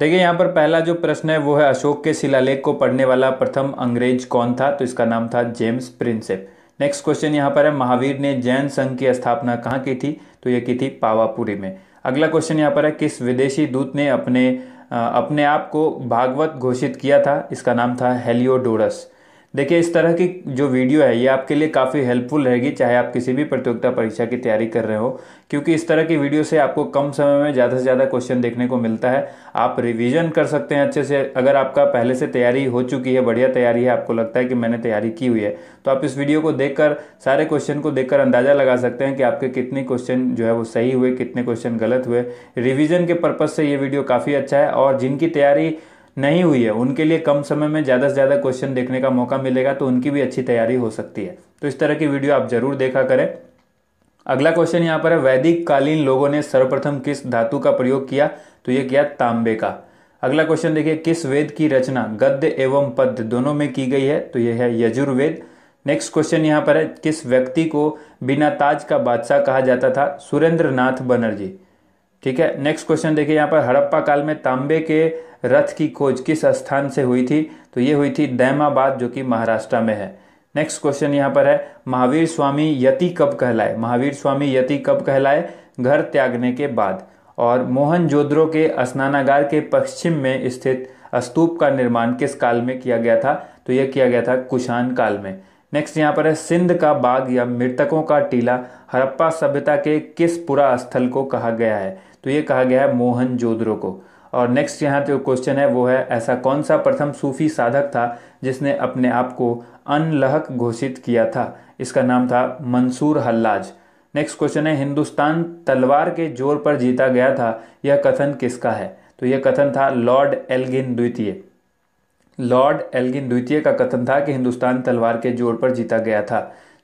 देखिए यहाँ पर पहला जो प्रश्न है वो है अशोक के शिलालेख को पढ़ने वाला प्रथम अंग्रेज कौन था तो इसका नाम था जेम्स प्रिंसेप नेक्स्ट क्वेश्चन यहाँ पर है महावीर ने जैन संघ की स्थापना कहाँ की थी तो ये की थी पावापुरी में अगला क्वेश्चन यहाँ पर है किस विदेशी दूत ने अपने अपने आप को भागवत घोषित किया था इसका नाम था हेलियोडोरस देखिए इस तरह की जो वीडियो है ये आपके लिए काफ़ी हेल्पफुल रहेगी चाहे आप किसी भी प्रतियोगिता परीक्षा की तैयारी कर रहे हो क्योंकि इस तरह की वीडियो से आपको कम समय में ज़्यादा से ज़्यादा क्वेश्चन देखने को मिलता है आप रिवीजन कर सकते हैं अच्छे से अगर आपका पहले से तैयारी हो चुकी है बढ़िया तैयारी है आपको लगता है कि मैंने तैयारी की हुई है तो आप इस वीडियो को कर सारे क्वेश्चन को देख अंदाज़ा लगा सकते हैं कि आपके कितने क्वेश्चन जो है वो सही हुए कितने क्वेश्चन गलत हुए रिविज़न के पर्पज़ से ये वीडियो काफ़ी अच्छा है और जिनकी तैयारी नहीं हुई है उनके लिए कम समय में ज़्यादा से ज़्यादा क्वेश्चन देखने का मौका मिलेगा तो उनकी भी अच्छी तैयारी हो सकती है तो इस तरह की वीडियो आप जरूर देखा करें अगला क्वेश्चन यहाँ पर है वैदिक कालीन लोगों ने सर्वप्रथम किस धातु का प्रयोग किया तो ये किया तांबे का अगला क्वेश्चन देखिए किस वेद की रचना गद्य एवं पद्य दोनों में की गई है तो यह है यजुर्वेद नेक्स्ट क्वेश्चन यहाँ पर है किस व्यक्ति को बिना ताज का बादशाह कहा जाता था सुरेंद्र नाथ बनर्जी ठीक है नेक्स्ट क्वेश्चन देखिए यहाँ पर हड़प्पा काल में तांबे के रथ की खोज किस स्थान से हुई थी तो ये हुई थी दैमाबाद जो कि महाराष्ट्र में है नेक्स्ट क्वेश्चन यहाँ पर है महावीर स्वामी यति कब कहलाए महावीर स्वामी यति कब कहलाए घर त्यागने के बाद और मोहन जोद्रो के स्नानागार के पश्चिम में स्थित स्तूप का निर्माण किस काल में किया गया था तो यह किया गया था कुशान काल में नेक्स्ट यहाँ पर है सिंध का बाग या मृतकों का टीला हड़प्पा सभ्यता के किस पुरा स्थल को कहा गया है तो ये कहा गया है मोहन जोद्रो को और नेक्स्ट यहाँ जो क्वेश्चन है वो है ऐसा कौन सा प्रथम सूफी साधक था जिसने अपने आप को अनलहक घोषित किया था इसका नाम था मंसूर हल्लाज नेक्स्ट क्वेश्चन है हिंदुस्तान तलवार के जोर पर जीता गया था यह कथन किसका है तो यह कथन था लॉर्ड एल्गिन द्वितीय लॉर्ड एल्गिन द्वितीय का कथन था कि हिंदुस्तान तलवार के जोर पर जीता गया था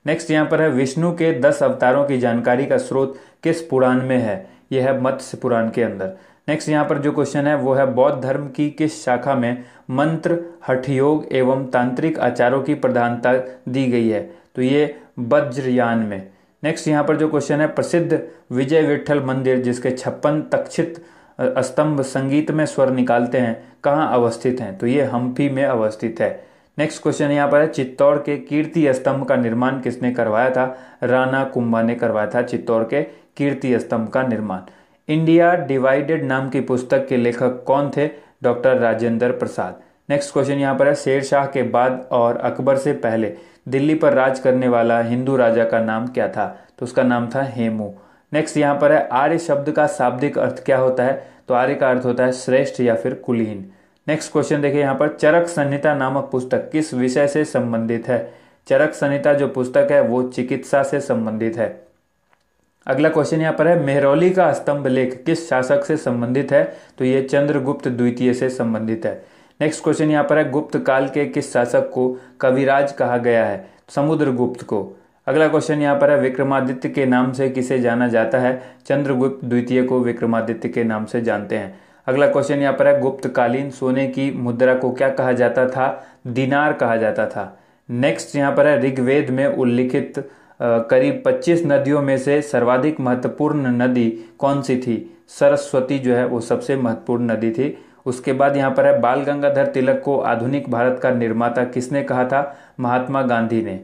नेक्स्ट यहाँ पर है विष्णु के दस अवतारों की जानकारी का स्रोत किस पुराण में है यह है मत्स्य पुराण के अंदर नेक्स्ट यहाँ पर जो क्वेश्चन है वो है बौद्ध धर्म की किस शाखा में मंत्र योग एवं तांत्रिक आचारों की प्रधानता दी गई है तो ये वज्रयान में नेक्स्ट यहाँ पर जो क्वेश्चन है प्रसिद्ध विजय विठल मंदिर जिसके छप्पन तक्षित स्तंभ संगीत में स्वर निकालते हैं कहाँ अवस्थित हैं तो ये हम्पी में अवस्थित है नेक्स्ट क्वेश्चन यहाँ पर है चित्तौड़ के कीर्ति स्तंभ का निर्माण किसने करवाया था राणा कुंभा ने करवाया था चित्तौड़ के कीर्ति स्तंभ का निर्माण इंडिया डिवाइडेड नाम की पुस्तक के लेखक कौन थे doctor Rajendra Prasad next question यहाँ पर है शेर शाह के बाद और अकबर से पहले दिल्ली पर राज करने वाला हिंदू राजा का नाम क्या था तो उसका नाम था हेमू नेक्स्ट यहाँ पर है आर्य शब्द का शाब्दिक अर्थ क्या होता है तो आर्य का अर्थ होता है श्रेष्ठ या फिर कुलीन नेक्स्ट क्वेश्चन देखिए यहाँ पर चरक संहिता नामक पुस्तक किस विषय से संबंधित है चरक संहिता जो पुस्तक है वो चिकित्सा से संबंधित है अगला क्वेश्चन यहाँ पर है मेहरौली का स्तंभ लेख किस शासक से संबंधित है तो ये चंद्रगुप्त द्वितीय से संबंधित है नेक्स्ट क्वेश्चन यहाँ पर है गुप्त काल के किस शासक को कविराज कहा गया है समुद्रगुप्त को अगला क्वेश्चन यहाँ पर है विक्रमादित्य के नाम से किसे जाना जाता है चंद्रगुप्त द्वितीय को विक्रमादित्य के नाम से जानते हैं अगला क्वेश्चन यहाँ पर है गुप्तकालीन सोने की मुद्रा को क्या कहा जाता था दिनार कहा जाता था नेक्स्ट यहाँ पर है ऋग्वेद में उल्लिखित करीब 25 नदियों में से सर्वाधिक महत्वपूर्ण नदी कौन सी थी सरस्वती जो है वो सबसे महत्वपूर्ण नदी थी उसके बाद यहाँ पर है बाल गंगाधर तिलक को आधुनिक भारत का निर्माता किसने कहा था महात्मा गांधी ने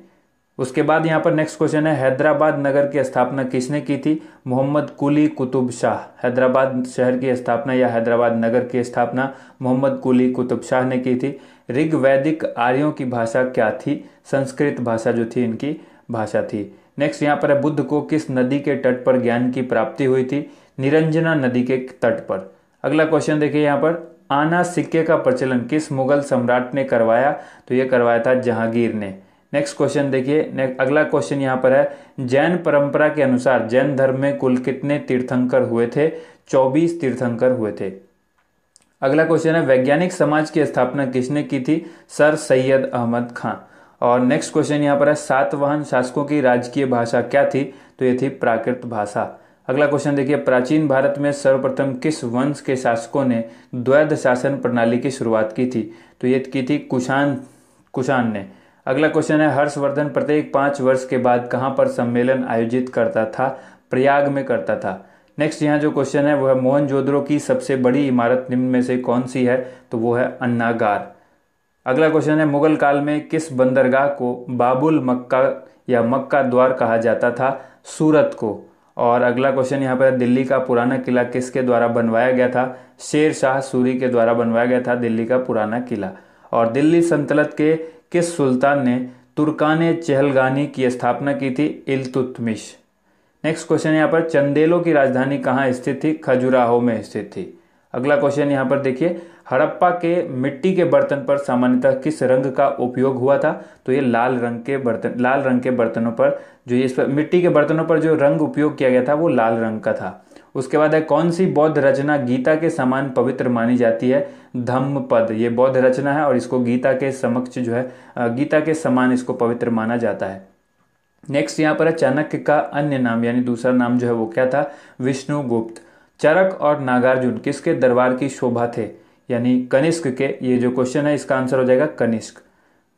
उसके बाद यहाँ पर नेक्स्ट क्वेश्चन है हैदराबाद नगर की स्थापना किसने की थी मोहम्मद कुली कुतुब शाह हैदराबाद शहर की स्थापना या हैदराबाद नगर की स्थापना मोहम्मद कुली कुतुब शाह ने की थी ऋग्वैदिक आर्यों की भाषा क्या थी संस्कृत भाषा जो थी इनकी भाषा थी नेक्स्ट यहाँ पर है बुद्ध को किस नदी के तट पर ज्ञान की प्राप्ति हुई थी निरंजना नदी के तट पर अगला क्वेश्चन देखिए यहाँ पर आना सिक्के का प्रचलन किस मुगल सम्राट ने करवाया तो ये करवाया था जहांगीर ने नेक्स्ट क्वेश्चन देखिए अगला क्वेश्चन यहाँ पर है जैन परंपरा के अनुसार जैन धर्म में कुल कितने तीर्थंकर हुए थे 24 तीर्थंकर हुए थे अगला क्वेश्चन है वैज्ञानिक समाज की स्थापना किसने की थी सर सैयद अहमद खान और नेक्स्ट क्वेश्चन यहाँ पर है वाहन शासकों की राजकीय भाषा क्या थी तो ये थी प्राकृत भाषा अगला क्वेश्चन देखिए प्राचीन भारत में सर्वप्रथम किस वंश के शासकों ने द्वैध शासन प्रणाली की शुरुआत की थी तो ये की थी कुशान कुशान ने अगला क्वेश्चन है हर्षवर्धन प्रत्येक पाँच वर्ष के बाद कहाँ पर सम्मेलन आयोजित करता था प्रयाग में करता था नेक्स्ट यहाँ जो क्वेश्चन है वह मोहन जोधरो की सबसे बड़ी इमारत निम्न में से कौन सी है तो वो है अन्नागार अगला क्वेश्चन है मुगल काल में किस बंदरगाह को बाबुल मक्का या मक्का द्वार कहा जाता था सूरत को और अगला क्वेश्चन यहाँ पर है दिल्ली का पुराना किला किसके द्वारा बनवाया गया था शेर शाह सूरी के द्वारा बनवाया गया था दिल्ली का पुराना किला और दिल्ली संतलत के किस सुल्तान ने तुर्कान चहलगानी की स्थापना की थी इलतुतमिश नेक्स्ट क्वेश्चन यहाँ पर चंदेलो की राजधानी कहाँ स्थित थी खजुराहो में स्थित थी अगला क्वेश्चन यहाँ पर देखिए हड़प्पा के मिट्टी के बर्तन पर सामान्यतः किस रंग का उपयोग हुआ था तो ये लाल रंग के बर्तन लाल रंग के बर्तनों पर जो ये इस पर मिट्टी के बर्तनों पर जो रंग उपयोग किया गया था वो लाल रंग का था उसके बाद है कौन सी बौद्ध रचना गीता के समान पवित्र मानी जाती है धम्म पद ये बौद्ध रचना है और इसको गीता के समक्ष जो है गीता के समान इसको पवित्र माना जाता है नेक्स्ट यहाँ पर है चाणक्य का अन्य नाम यानी दूसरा नाम जो है वो क्या था विष्णु गुप्त चरक और नागार्जुन किसके दरबार की शोभा थे यानी कनिष्क के ये जो क्वेश्चन है इसका आंसर हो जाएगा कनिष्क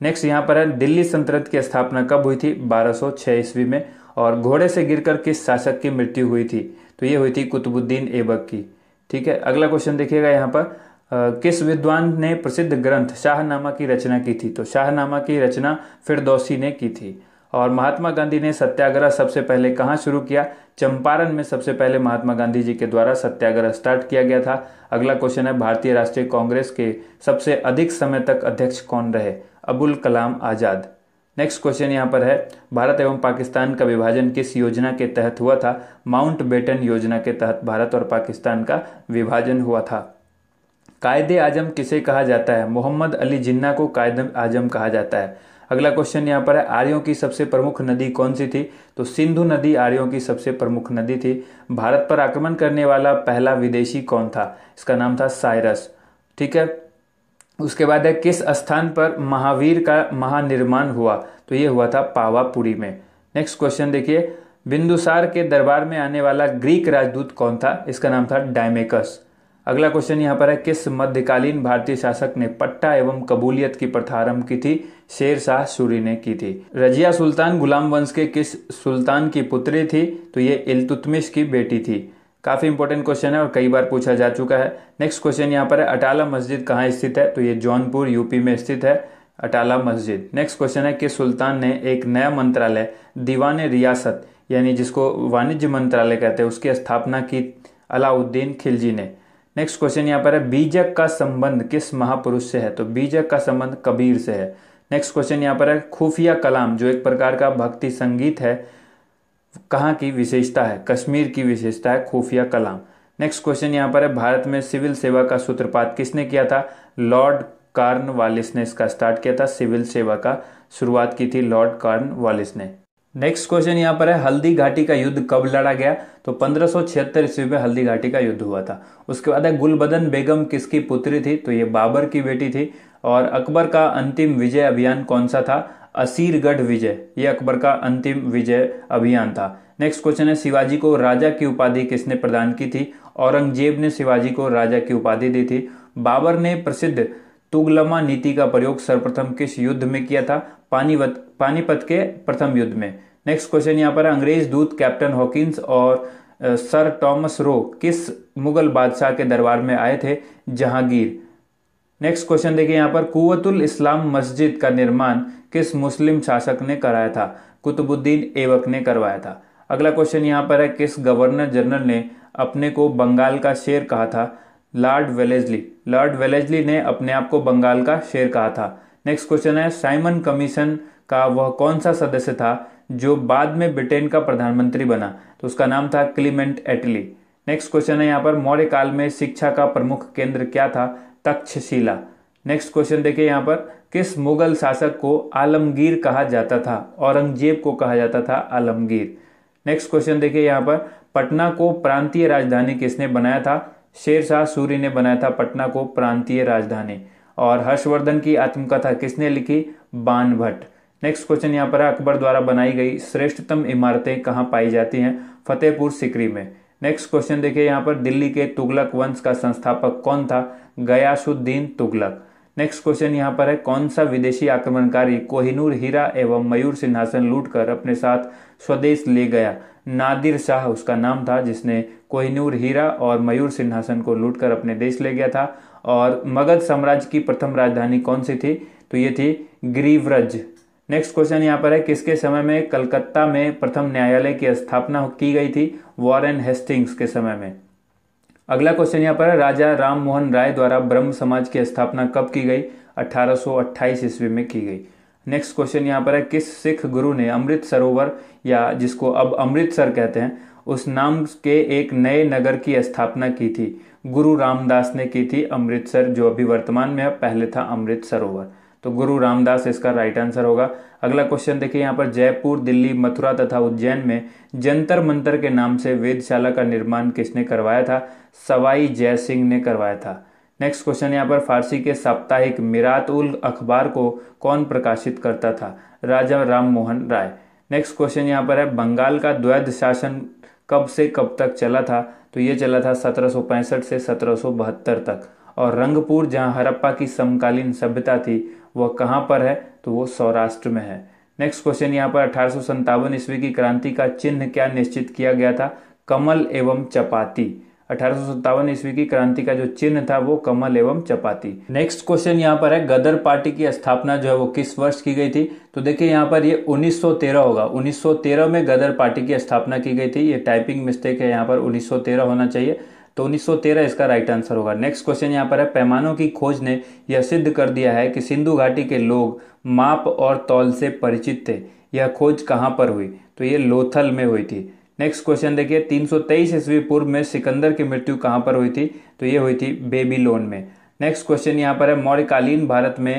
नेक्स्ट यहाँ पर है दिल्ली संतरत की स्थापना कब हुई थी 1206 ईस्वी में और घोड़े से गिरकर किस शासक की मृत्यु हुई थी तो ये हुई थी कुतुबुद्दीन ऐबक की ठीक है अगला क्वेश्चन देखिएगा यहाँ पर आ, किस विद्वान ने प्रसिद्ध ग्रंथ शाहनामा की रचना की थी तो शाहनामा की रचना फिरदौसी ने की थी और महात्मा गांधी ने सत्याग्रह सबसे पहले कहाँ शुरू किया चंपारण में सबसे पहले महात्मा गांधी जी के द्वारा सत्याग्रह स्टार्ट किया गया था अगला क्वेश्चन है भारतीय राष्ट्रीय कांग्रेस के सबसे अधिक समय तक अध्यक्ष कौन रहे अबुल कलाम आज़ाद नेक्स्ट क्वेश्चन यहाँ पर है भारत एवं पाकिस्तान का विभाजन किस योजना के तहत हुआ था माउंट बेटन योजना के तहत भारत और पाकिस्तान का विभाजन हुआ था कायदे आजम किसे कहा जाता है मोहम्मद अली जिन्ना को कायदे आजम कहा जाता है अगला क्वेश्चन यहाँ पर है आर्यों की सबसे प्रमुख नदी कौन सी थी तो सिंधु नदी आर्यों की सबसे प्रमुख नदी थी भारत पर आक्रमण करने वाला पहला विदेशी कौन था इसका नाम था साइरस ठीक है उसके बाद है किस स्थान पर महावीर का महानिर्माण हुआ तो ये हुआ था पावापुरी में नेक्स्ट क्वेश्चन देखिए बिंदुसार के दरबार में आने वाला ग्रीक राजदूत कौन था इसका नाम था डायमेकस अगला क्वेश्चन यहाँ पर है किस मध्यकालीन भारतीय शासक ने पट्टा एवं कबूलियत की प्रथा आरंभ की थी शेर शाह सूरी ने की थी रजिया सुल्तान गुलाम वंश के किस सुल्तान की पुत्री थी तो ये इलतुतमिश की बेटी थी काफ़ी इंपॉर्टेंट क्वेश्चन है और कई बार पूछा जा चुका है नेक्स्ट क्वेश्चन यहाँ पर है अटाला मस्जिद कहाँ स्थित है तो ये जौनपुर यूपी में स्थित है अटाला मस्जिद नेक्स्ट क्वेश्चन है कि सुल्तान ने एक नया मंत्रालय दीवान रियासत यानी जिसको वाणिज्य मंत्रालय कहते हैं उसकी स्थापना की अलाउद्दीन खिलजी ने नेक्स्ट क्वेश्चन यहाँ पर है बीजक का संबंध किस महापुरुष से है तो बीजक का संबंध कबीर से है नेक्स्ट क्वेश्चन यहाँ पर है खुफिया कलाम जो एक प्रकार का भक्ति संगीत है कहाँ की विशेषता है कश्मीर की विशेषता है खुफिया कलाम नेक्स्ट क्वेश्चन यहाँ पर है भारत में सिविल सेवा का सूत्रपात किसने किया था लॉर्ड कार्न वालिस ने इसका स्टार्ट किया था सिविल सेवा का शुरुआत की थी लॉर्ड कार्न वालिस ने नेक्स्ट क्वेश्चन यहाँ पर है हल्दी घाटी का युद्ध कब लड़ा गया तो पंद्रह सौ छिहत्तर ईस्वी में हल्दी घाटी का युद्ध हुआ था उसके बाद है गुलबदन बेगम किसकी पुत्री थी तो ये बाबर की बेटी थी और अकबर का अंतिम विजय अभियान कौन सा था असीरगढ़ विजय ये अकबर का अंतिम विजय अभियान था नेक्स्ट क्वेश्चन है शिवाजी को राजा की उपाधि किसने प्रदान की थी औरंगजेब ने शिवाजी को राजा की उपाधि दी थी बाबर ने प्रसिद्ध तुगलमा नीति का प्रयोग सर्वप्रथम किस युद्ध में किया था पानीपत पानीपत के प्रथम युद्ध में नेक्स्ट क्वेश्चन यहाँ पर अंग्रेज दूत कैप्टन हॉकिंस और सर टॉमस रो किस मुगल बादशाह के दरबार में आए थे जहांगीर नेक्स्ट क्वेश्चन देखिए यहाँ पर कुवतुल इस्लाम मस्जिद का निर्माण किस मुस्लिम शासक ने कराया था कुतुबुद्दीन एवक ने करवाया था अगला क्वेश्चन यहाँ पर है किस गवर्नर जनरल ने अपने को बंगाल का शेर कहा था लॉर्ड वेलेजली लॉर्ड वेलेजली ने अपने आप को बंगाल का शेर कहा था नेक्स्ट क्वेश्चन है साइमन कमीशन का वह कौन सा सदस्य था जो बाद में ब्रिटेन का प्रधानमंत्री बना तो उसका नाम था क्लीमेंट एटली नेक्स्ट क्वेश्चन है यहाँ पर मौर्य काल में शिक्षा का प्रमुख केंद्र क्या था तक्षशिला नेक्स्ट क्वेश्चन देखिए यहाँ पर किस मुगल शासक को आलमगीर कहा जाता था औरंगजेब को कहा जाता था आलमगीर नेक्स्ट क्वेश्चन देखिए यहाँ पर पटना को प्रांतीय राजधानी किसने बनाया था शेर शाह सूरी ने बनाया था पटना को प्रांतीय राजधानी और हर्षवर्धन की आत्मकथा किसने लिखी बान भट्ट नेक्स्ट क्वेश्चन यहाँ पर अकबर द्वारा बनाई गई श्रेष्ठतम इमारतें कहाँ पाई जाती हैं फतेहपुर सिकरी में नेक्स्ट क्वेश्चन देखिए यहाँ पर दिल्ली के तुगलक वंश का संस्थापक कौन था गयासुद्दीन तुगलक नेक्स्ट क्वेश्चन यहाँ पर है कौन सा विदेशी आक्रमणकारी कोहिनूर हीरा एवं मयूर सिंहासन लूटकर अपने साथ स्वदेश ले गया नादिर शाह उसका नाम था जिसने कोहिनूर हीरा और मयूर सिंहासन को लूटकर अपने देश ले गया था और मगध साम्राज्य की प्रथम राजधानी कौन सी थी तो ये थी ग्रीवरज नेक्स्ट क्वेश्चन यहाँ पर है किसके समय में कलकत्ता में प्रथम न्यायालय की स्थापना की गई थी वॉरेन हेस्टिंग्स के समय में अगला क्वेश्चन यहाँ पर है राजा राम मोहन राय द्वारा ब्रह्म समाज की स्थापना कब की गई 1828 ईस्वी में की गई नेक्स्ट क्वेश्चन यहाँ पर है किस सिख गुरु ने अमृत सरोवर या जिसको अब अमृतसर कहते हैं उस नाम के एक नए नगर की स्थापना की थी गुरु रामदास ने की थी अमृतसर जो अभी वर्तमान में है पहले था अमृत सरोवर तो गुरु रामदास इसका राइट आंसर होगा अगला क्वेश्चन देखिए यहाँ पर जयपुर दिल्ली मथुरा तथा उज्जैन में जंतर मंतर के नाम से वेदशाला का निर्माण किसने करवाया था सवाई जय सिंह ने करवाया था नेक्स्ट क्वेश्चन यहाँ पर फारसी के साप्ताहिक मिरात उल अखबार को कौन प्रकाशित करता था राजा राम मोहन राय नेक्स्ट क्वेश्चन यहाँ पर है बंगाल का द्वैध शासन कब से कब तक चला था तो ये चला था सत्रह से सत्रह तक और रंगपुर जहाँ हरप्पा की समकालीन सभ्यता थी वह कहाँ पर है तो वो सौराष्ट्र में है नेक्स्ट क्वेश्चन यहाँ पर अठारह ईस्वी की क्रांति का चिन्ह क्या निश्चित किया गया था कमल एवं चपाती अठारह ईस्वी की क्रांति का जो चिन्ह था वो कमल एवं चपाती नेक्स्ट क्वेश्चन यहाँ पर है गदर पार्टी की स्थापना जो है वो किस वर्ष की गई थी तो देखिए यहाँ पर ये 1913 होगा 1913 में गदर पार्टी की स्थापना की गई थी ये टाइपिंग मिस्टेक है यहाँ पर 1913 होना चाहिए तो 1913 इसका राइट आंसर होगा नेक्स्ट क्वेश्चन यहाँ पर है पैमानों की खोज ने यह सिद्ध कर दिया है कि सिंधु घाटी के लोग माप और तौल से परिचित थे यह खोज कहाँ पर हुई तो ये लोथल में हुई थी नेक्स्ट क्वेश्चन देखिए 323 ईस्वी पूर्व में सिकंदर की मृत्यु कहाँ पर हुई थी तो ये हुई थी लोन में नेक्स्ट क्वेश्चन यहाँ पर है मौर्यकालीन भारत में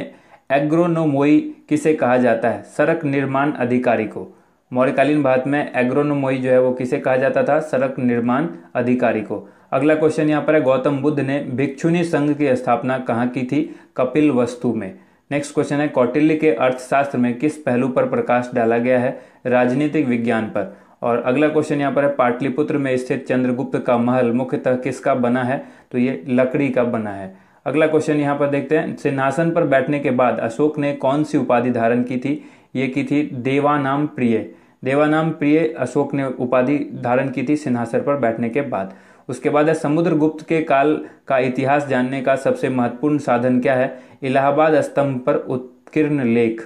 एग्रोनोमोई किसे कहा जाता है सड़क निर्माण अधिकारी को मौर्यकालीन भारत में एग्रोनोमोई जो है वो किसे कहा जाता था सड़क निर्माण अधिकारी को अगला क्वेश्चन यहाँ पर है गौतम बुद्ध ने भिक्षुनी संघ की स्थापना कहाँ की थी कपिल वस्तु में नेक्स्ट क्वेश्चन है कौटिल्य के अर्थशास्त्र में किस पहलू पर प्रकाश डाला गया है राजनीतिक विज्ञान पर और अगला क्वेश्चन यहाँ पर है पाटलिपुत्र में स्थित चंद्रगुप्त का महल मुख्यतः किसका बना है तो ये लकड़ी का बना है अगला क्वेश्चन यहाँ पर देखते हैं सिंहासन पर बैठने के बाद अशोक ने कौन सी उपाधि धारण की थी ये की थी देवानाम प्रिय देवानाम प्रिय अशोक ने उपाधि धारण की थी सिंहासन पर बैठने के बाद उसके बाद है समुद्रगुप्त के काल का इतिहास जानने का सबसे महत्वपूर्ण साधन क्या है इलाहाबाद स्तंभ पर उत्कीर्ण लेख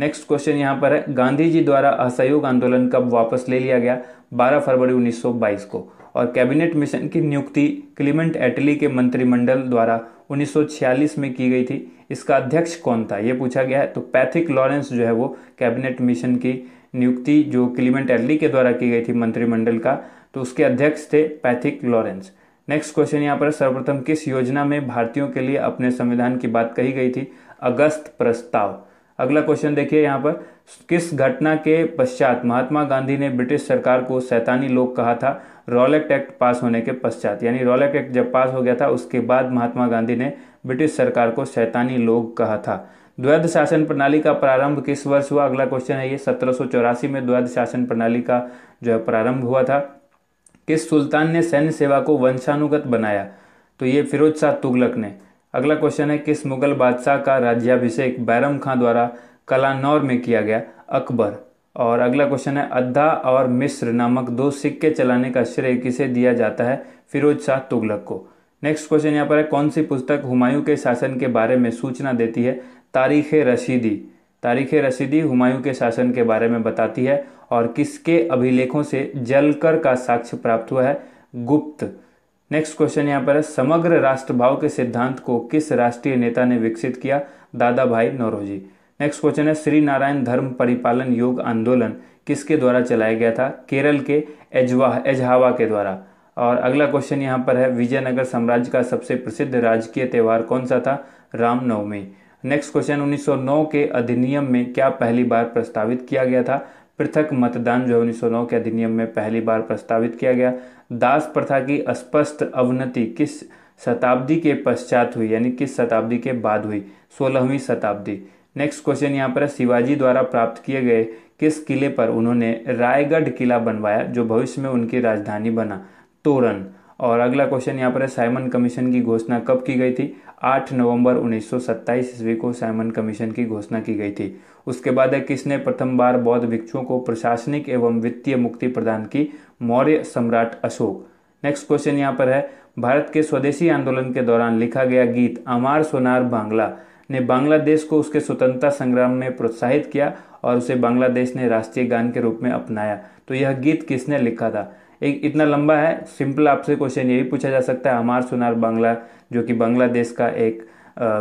नेक्स्ट क्वेश्चन यहाँ पर है गांधी जी द्वारा असहयोग आंदोलन कब वापस ले लिया गया 12 फरवरी 1922 को और कैबिनेट मिशन की नियुक्ति क्लीमेंट एटली के मंत्रिमंडल द्वारा 1946 में की गई थी इसका अध्यक्ष कौन था ये पूछा गया है तो पैथिक लॉरेंस जो है वो कैबिनेट मिशन की नियुक्ति जो क्लीमेंट एटली के द्वारा की गई थी मंत्रिमंडल का तो उसके अध्यक्ष थे पैथिक लॉरेंस नेक्स्ट क्वेश्चन यहाँ पर सर्वप्रथम किस योजना में भारतीयों के लिए अपने संविधान की बात कही गई थी अगस्त प्रस्ताव अगला क्वेश्चन देखिए यहाँ पर किस घटना के पश्चात महात्मा गांधी ने ब्रिटिश सरकार को सैतानी लोग कहा था रॉलेक्ट एक्ट पास होने के पश्चात यानी रॉलेक्ट एक्ट जब पास हो गया था उसके बाद महात्मा गांधी ने ब्रिटिश सरकार को सैतानी लोग कहा था द्वैध शासन प्रणाली का प्रारंभ किस वर्ष हुआ अगला क्वेश्चन है ये सत्रह में द्वैध शासन प्रणाली का जो है प्रारंभ हुआ था किस सुल्तान ने सैन्य सेवा को वंशानुगत बनाया तो ये फिरोज शाह तुगलक ने अगला क्वेश्चन है किस मुगल बादशाह का राज्याभिषेक बैरम खां द्वारा कलानौर में किया गया अकबर और अगला क्वेश्चन है अद्धा और मिस्र नामक दो सिक्के चलाने का श्रेय किसे दिया जाता है फिरोज शाह तुगलक को नेक्स्ट क्वेश्चन यहाँ पर है कौन सी पुस्तक हुमायूं के शासन के बारे में सूचना देती है तारीख रशीदी तारीख रशीदी हुमायूं के शासन के बारे में बताती है और किसके अभिलेखों से जलकर का साक्ष्य प्राप्त हुआ है गुप्त नेक्स्ट क्वेश्चन यहाँ पर है समग्र राष्ट्रभाव के सिद्धांत को किस राष्ट्रीय नेता ने विकसित किया दादा भाई नौरोजी नेक्स्ट क्वेश्चन है श्री नारायण धर्म परिपालन योग आंदोलन किसके द्वारा चलाया गया था केरल के एजवाह एजहावा के द्वारा और अगला क्वेश्चन यहाँ पर है विजयनगर साम्राज्य का सबसे प्रसिद्ध राजकीय त्यौहार कौन सा था रामनवमी नेक्स्ट क्वेश्चन 1909 के अधिनियम में क्या पहली बार प्रस्तावित किया गया था पृथक मतदान जो उन्नीस के अधिनियम में पहली बार प्रस्तावित किया गया दास प्रथा की स्पष्ट अवनति किस शताब्दी के पश्चात हुई यानी किस शताब्दी के बाद हुई सोलहवीं शताब्दी नेक्स्ट क्वेश्चन यहाँ पर शिवाजी द्वारा प्राप्त किए गए किस किले पर उन्होंने रायगढ़ किला बनवाया जो भविष्य में उनकी राजधानी बना तोरण और अगला क्वेश्चन यहाँ पर है साइमन कमीशन की घोषणा कब की गई थी 8 नवंबर 1927 ईस्वी को साइमन कमीशन की घोषणा की गई थी उसके बाद है किसने प्रथम बार बौद्ध भिक्षुओं को प्रशासनिक एवं वित्तीय मुक्ति प्रदान की मौर्य सम्राट अशोक नेक्स्ट क्वेश्चन यहाँ पर है भारत के स्वदेशी आंदोलन के दौरान लिखा गया गीत अमार सोनार बांग्ला ने बांग्लादेश को उसके स्वतंत्रता संग्राम में प्रोत्साहित किया और उसे बांग्लादेश ने राष्ट्रीय गान के रूप में अपनाया तो यह गीत किसने लिखा था एक इतना लंबा है सिंपल आपसे क्वेश्चन ये भी पूछा जा सकता है अमार सोनार बांग्ला जो कि बांग्लादेश का एक आ,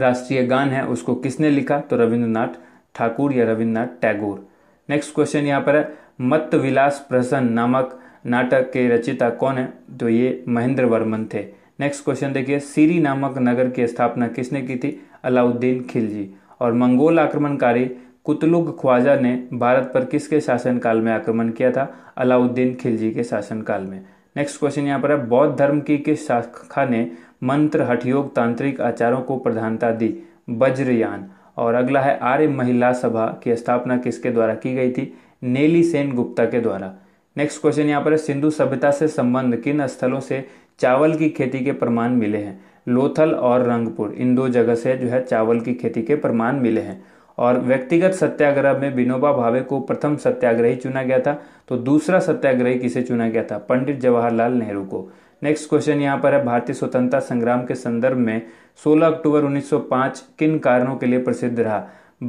राष्ट्रीय गान है उसको किसने लिखा तो रविंद्रनाथ ठाकुर या रविंद्रनाथ टैगोर नेक्स्ट क्वेश्चन यहाँ पर है मत विलास प्रसन्न नामक नाटक के रचिता कौन है तो ये महेंद्र वर्मन थे नेक्स्ट क्वेश्चन देखिए सीरी नामक नगर की स्थापना किसने की थी अलाउद्दीन खिलजी और मंगोल आक्रमणकारी कुतलुग ख्वाजा ने भारत पर किसके शासनकाल में आक्रमण किया था अलाउद्दीन खिलजी के शासनकाल में नेक्स्ट क्वेश्चन यहाँ पर है बौद्ध धर्म की किस शाखा ने मंत्र हठयोग तांत्रिक आचारों को प्रधानता दी वज्रयान और अगला है आर्य महिला सभा की स्थापना किसके द्वारा की गई थी नेली सेन गुप्ता के द्वारा नेक्स्ट क्वेश्चन यहाँ पर है सिंधु सभ्यता से संबंध किन स्थलों से चावल की खेती के प्रमाण मिले हैं लोथल और रंगपुर इन दो जगह से जो है चावल की खेती के प्रमाण मिले हैं और व्यक्तिगत सत्याग्रह में विनोबा भावे को प्रथम सत्याग्रही चुना गया था तो दूसरा सत्याग्रही किसे चुना गया था पंडित जवाहरलाल नेहरू को नेक्स्ट क्वेश्चन यहाँ पर है भारतीय स्वतंत्रता संग्राम के संदर्भ में 16 अक्टूबर 1905 किन कारणों के लिए प्रसिद्ध रहा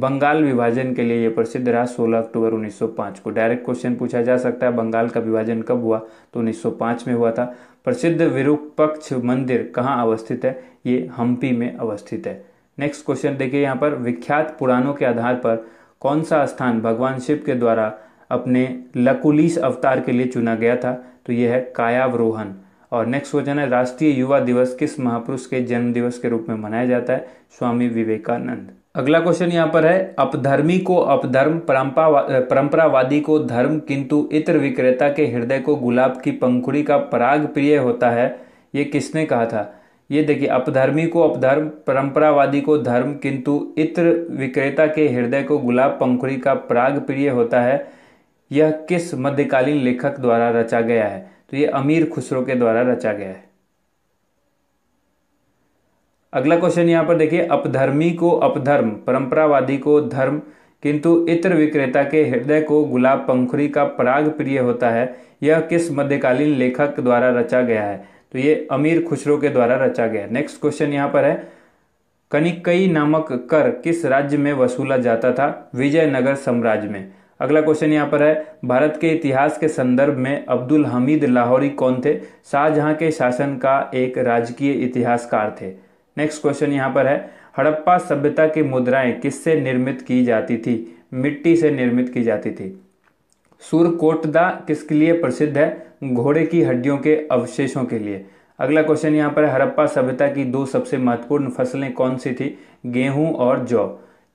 बंगाल विभाजन के लिए यह प्रसिद्ध रहा 16 अक्टूबर 1905 को डायरेक्ट क्वेश्चन पूछा जा सकता है बंगाल का विभाजन कब हुआ तो 1905 में हुआ था प्रसिद्ध विरूपक्ष मंदिर कहाँ अवस्थित है ये हम्पी में अवस्थित है नेक्स्ट क्वेश्चन देखिए यहाँ पर विख्यात पुराणों के आधार पर कौन सा स्थान भगवान शिव के द्वारा अपने लकुलिस अवतार के लिए चुना गया था तो यह है कायावरोहन और नेक्स्ट क्वेश्चन है राष्ट्रीय युवा दिवस किस महापुरुष के जन्म दिवस के रूप में मनाया जाता है स्वामी विवेकानंद अगला क्वेश्चन यहाँ पर है अपधर्मी को अपधर्म परंपरावादी को धर्म किंतु इत्र विक्रेता के हृदय को गुलाब की पंखुड़ी का पराग प्रिय होता है ये किसने कहा था ये देखिए अपधर्मी को अपधर्म परंपरावादी को धर्म किंतु इत्र विक्रेता के हृदय को गुलाब पंखुड़ी का प्राग प्रिय होता है यह किस मध्यकालीन लेखक द्वारा रचा गया है तो ये अमीर खुसरो के द्वारा रचा गया है अगला क्वेश्चन यहाँ पर देखिए अपधर्मी को अपधर्म परंपरावादी को धर्म किंतु इत्र विक्रेता के हृदय को गुलाब पंखुरी का पराग प्रिय होता है यह किस मध्यकालीन लेखक द्वारा रचा गया है तो ये अमीर खुसरो के द्वारा रचा गया नेक्स्ट क्वेश्चन यहां पर है कनिकई नामक कर किस राज्य में वसूला जाता था विजयनगर साम्राज्य में अगला क्वेश्चन यहाँ पर है भारत के इतिहास के संदर्भ में अब्दुल हमीद लाहौरी कौन थे शाहजहां के शासन का एक राजकीय इतिहासकार थे नेक्स्ट क्वेश्चन यहाँ पर है हड़प्पा सभ्यता की मुद्राएं किससे निर्मित की जाती थी मिट्टी से निर्मित की जाती थी सूरकोटदा किसके लिए प्रसिद्ध है घोड़े की हड्डियों के अवशेषों के लिए अगला क्वेश्चन यहाँ पर है हड़प्पा सभ्यता की दो सबसे महत्वपूर्ण फसलें कौन सी थी गेहूं और जौ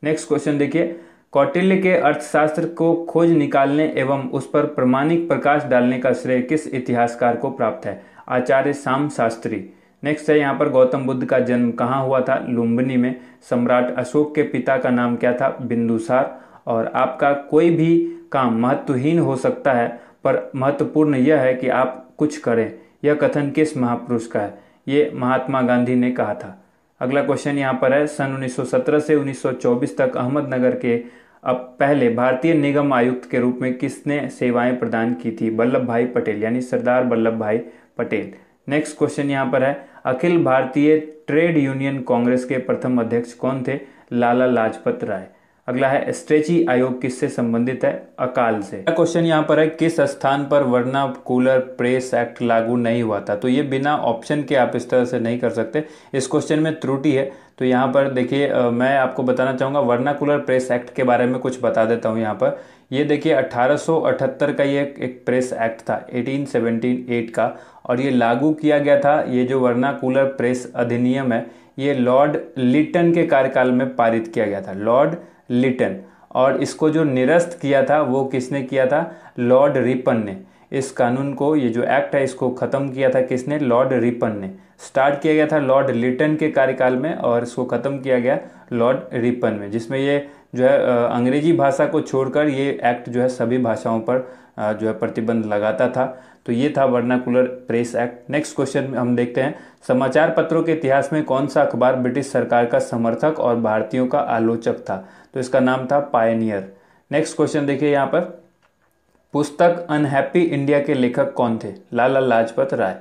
नेक्स्ट क्वेश्चन देखिए कौटिल्य के अर्थशास्त्र को खोज निकालने एवं उस पर प्रमाणिक प्रकाश डालने का श्रेय किस इतिहासकार को प्राप्त है आचार्य शाम शास्त्री नेक्स्ट है यहाँ पर गौतम बुद्ध का जन्म कहाँ हुआ था लुम्बिनी में सम्राट अशोक के पिता का नाम क्या था बिंदुसार और आपका कोई भी काम महत्वहीन हो सकता है पर महत्वपूर्ण यह है कि आप कुछ करें यह कथन किस महापुरुष का है ये महात्मा गांधी ने कहा था अगला क्वेश्चन यहाँ पर है सन 1917 से 1924 तक अहमदनगर के अब पहले भारतीय निगम आयुक्त के रूप में किसने सेवाएं प्रदान की थी वल्लभ भाई पटेल यानी सरदार वल्लभ भाई पटेल नेक्स्ट क्वेश्चन यहाँ पर है अखिल भारतीय ट्रेड यूनियन कांग्रेस के प्रथम अध्यक्ष कौन थे लाला लाजपत राय अगला है स्ट्रेची आयोग किससे संबंधित है अकाल से क्वेश्चन यहाँ पर है किस स्थान पर वर्ना कूलर प्रेस एक्ट लागू नहीं हुआ था तो ये बिना ऑप्शन के आप इस तरह से नहीं कर सकते इस क्वेश्चन में त्रुटि है तो यहाँ पर देखिए मैं आपको बताना चाहूँगा वर्ना कूलर प्रेस एक्ट के बारे में कुछ बता देता हूँ यहाँ पर ये देखिए 1878 का ये एक प्रेस एक्ट था 18708 का और ये लागू किया गया था ये जो वर्ना कूलर प्रेस अधिनियम है ये लॉर्ड लिटन के कार्यकाल में पारित किया गया था लॉर्ड लिटन और इसको जो निरस्त किया था वो किसने किया था लॉर्ड रिपन ने इस कानून को ये जो एक्ट है इसको ख़त्म किया था किसने लॉर्ड रिपन ने स्टार्ट किया गया था लॉर्ड लिटन के कार्यकाल में और इसको ख़त्म किया गया लॉर्ड रिपन में जिसमें ये जो है अंग्रेजी भाषा को छोड़कर ये एक्ट जो है सभी भाषाओं पर जो है प्रतिबंध लगाता था तो ये था Vernacular Press Act next question हम देखते हैं समाचार पत्रों के इतिहास में कौन सा अखबार ब्रिटिश सरकार का समर्थक और भारतीयों का आलोचक था तो इसका नाम था पायनियर नेक्स्ट क्वेश्चन देखिए यहाँ पर पुस्तक अनहैप्पी इंडिया के लेखक कौन थे लाला लाजपत राय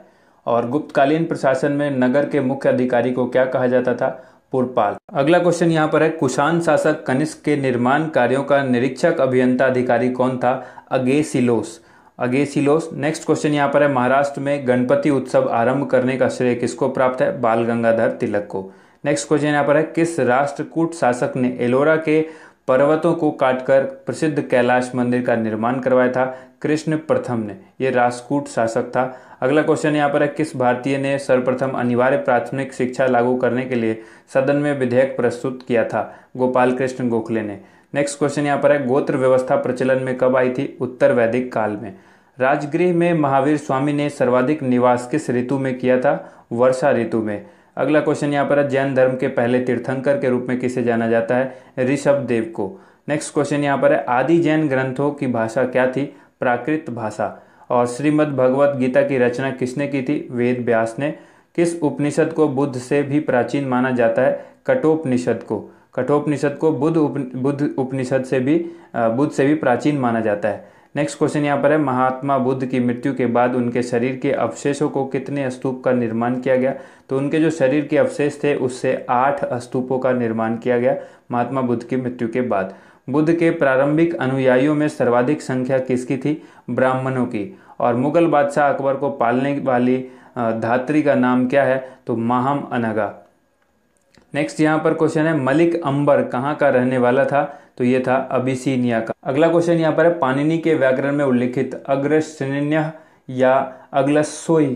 और गुप्तकालीन प्रशासन में नगर के मुख्य अधिकारी को क्या कहा जाता था पुरपाल अगला क्वेश्चन यहाँ पर है कुशान शासक कनिष्क के निर्माण कार्यों का निरीक्षक अभियंता अधिकारी कौन था अगे सिलोस अगे सिलोस नेक्स्ट क्वेश्चन यहाँ पर है महाराष्ट्र में गणपति उत्सव आरंभ करने का श्रेय किसको प्राप्त है बाल गंगाधर तिलक को नेक्स्ट क्वेश्चन यहाँ पर है किस राष्ट्रकूट शासक ने एलोरा के पर्वतों को काटकर प्रसिद्ध कैलाश मंदिर का निर्माण करवाया था कृष्ण प्रथम ने ये राष्ट्रकूट शासक था अगला क्वेश्चन यहाँ पर है किस भारतीय ने सर्वप्रथम अनिवार्य प्राथमिक शिक्षा लागू करने के लिए सदन में विधेयक प्रस्तुत किया था गोपाल कृष्ण गोखले ने नेक्स्ट क्वेश्चन यहाँ पर है गोत्र व्यवस्था प्रचलन में कब आई थी उत्तर वैदिक काल में राजगृह में महावीर स्वामी ने सर्वाधिक निवास किस ऋतु में किया था वर्षा ऋतु में अगला क्वेश्चन यहाँ पर है जैन धर्म के पहले तीर्थंकर के रूप में किसे जाना जाता है ऋषभ देव को नेक्स्ट क्वेश्चन यहाँ पर है आदि जैन ग्रंथों की भाषा क्या थी प्राकृत भाषा और श्रीमद् भगवत गीता की रचना किसने की थी वेद व्यास ने किस उपनिषद को बुद्ध से भी प्राचीन माना जाता है कठोपनिषद को कठोपनिषद को बुद्ध उप, बुद्ध उपनिषद से भी बुद्ध से भी प्राचीन माना जाता है नेक्स्ट क्वेश्चन यहाँ पर है महात्मा बुद्ध की मृत्यु के बाद उनके शरीर के अवशेषों को कितने स्तूप का निर्माण किया गया तो उनके जो शरीर के अवशेष थे उससे आठ स्तूपों का निर्माण किया गया महात्मा बुद्ध की मृत्यु के बाद बुद्ध के प्रारंभिक अनुयायियों में सर्वाधिक संख्या किसकी थी ब्राह्मणों की और मुगल बादशाह अकबर को पालने वाली धात्री का नाम क्या है तो माहम अनगा नेक्स्ट यहाँ पर क्वेश्चन है मलिक अंबर कहाँ का रहने वाला था तो ये था अबिसिनिया का अगला क्वेश्चन यहाँ पर है पानिनी के व्याकरण में उल्लिखित अग्रसैन्य या अग्लसोई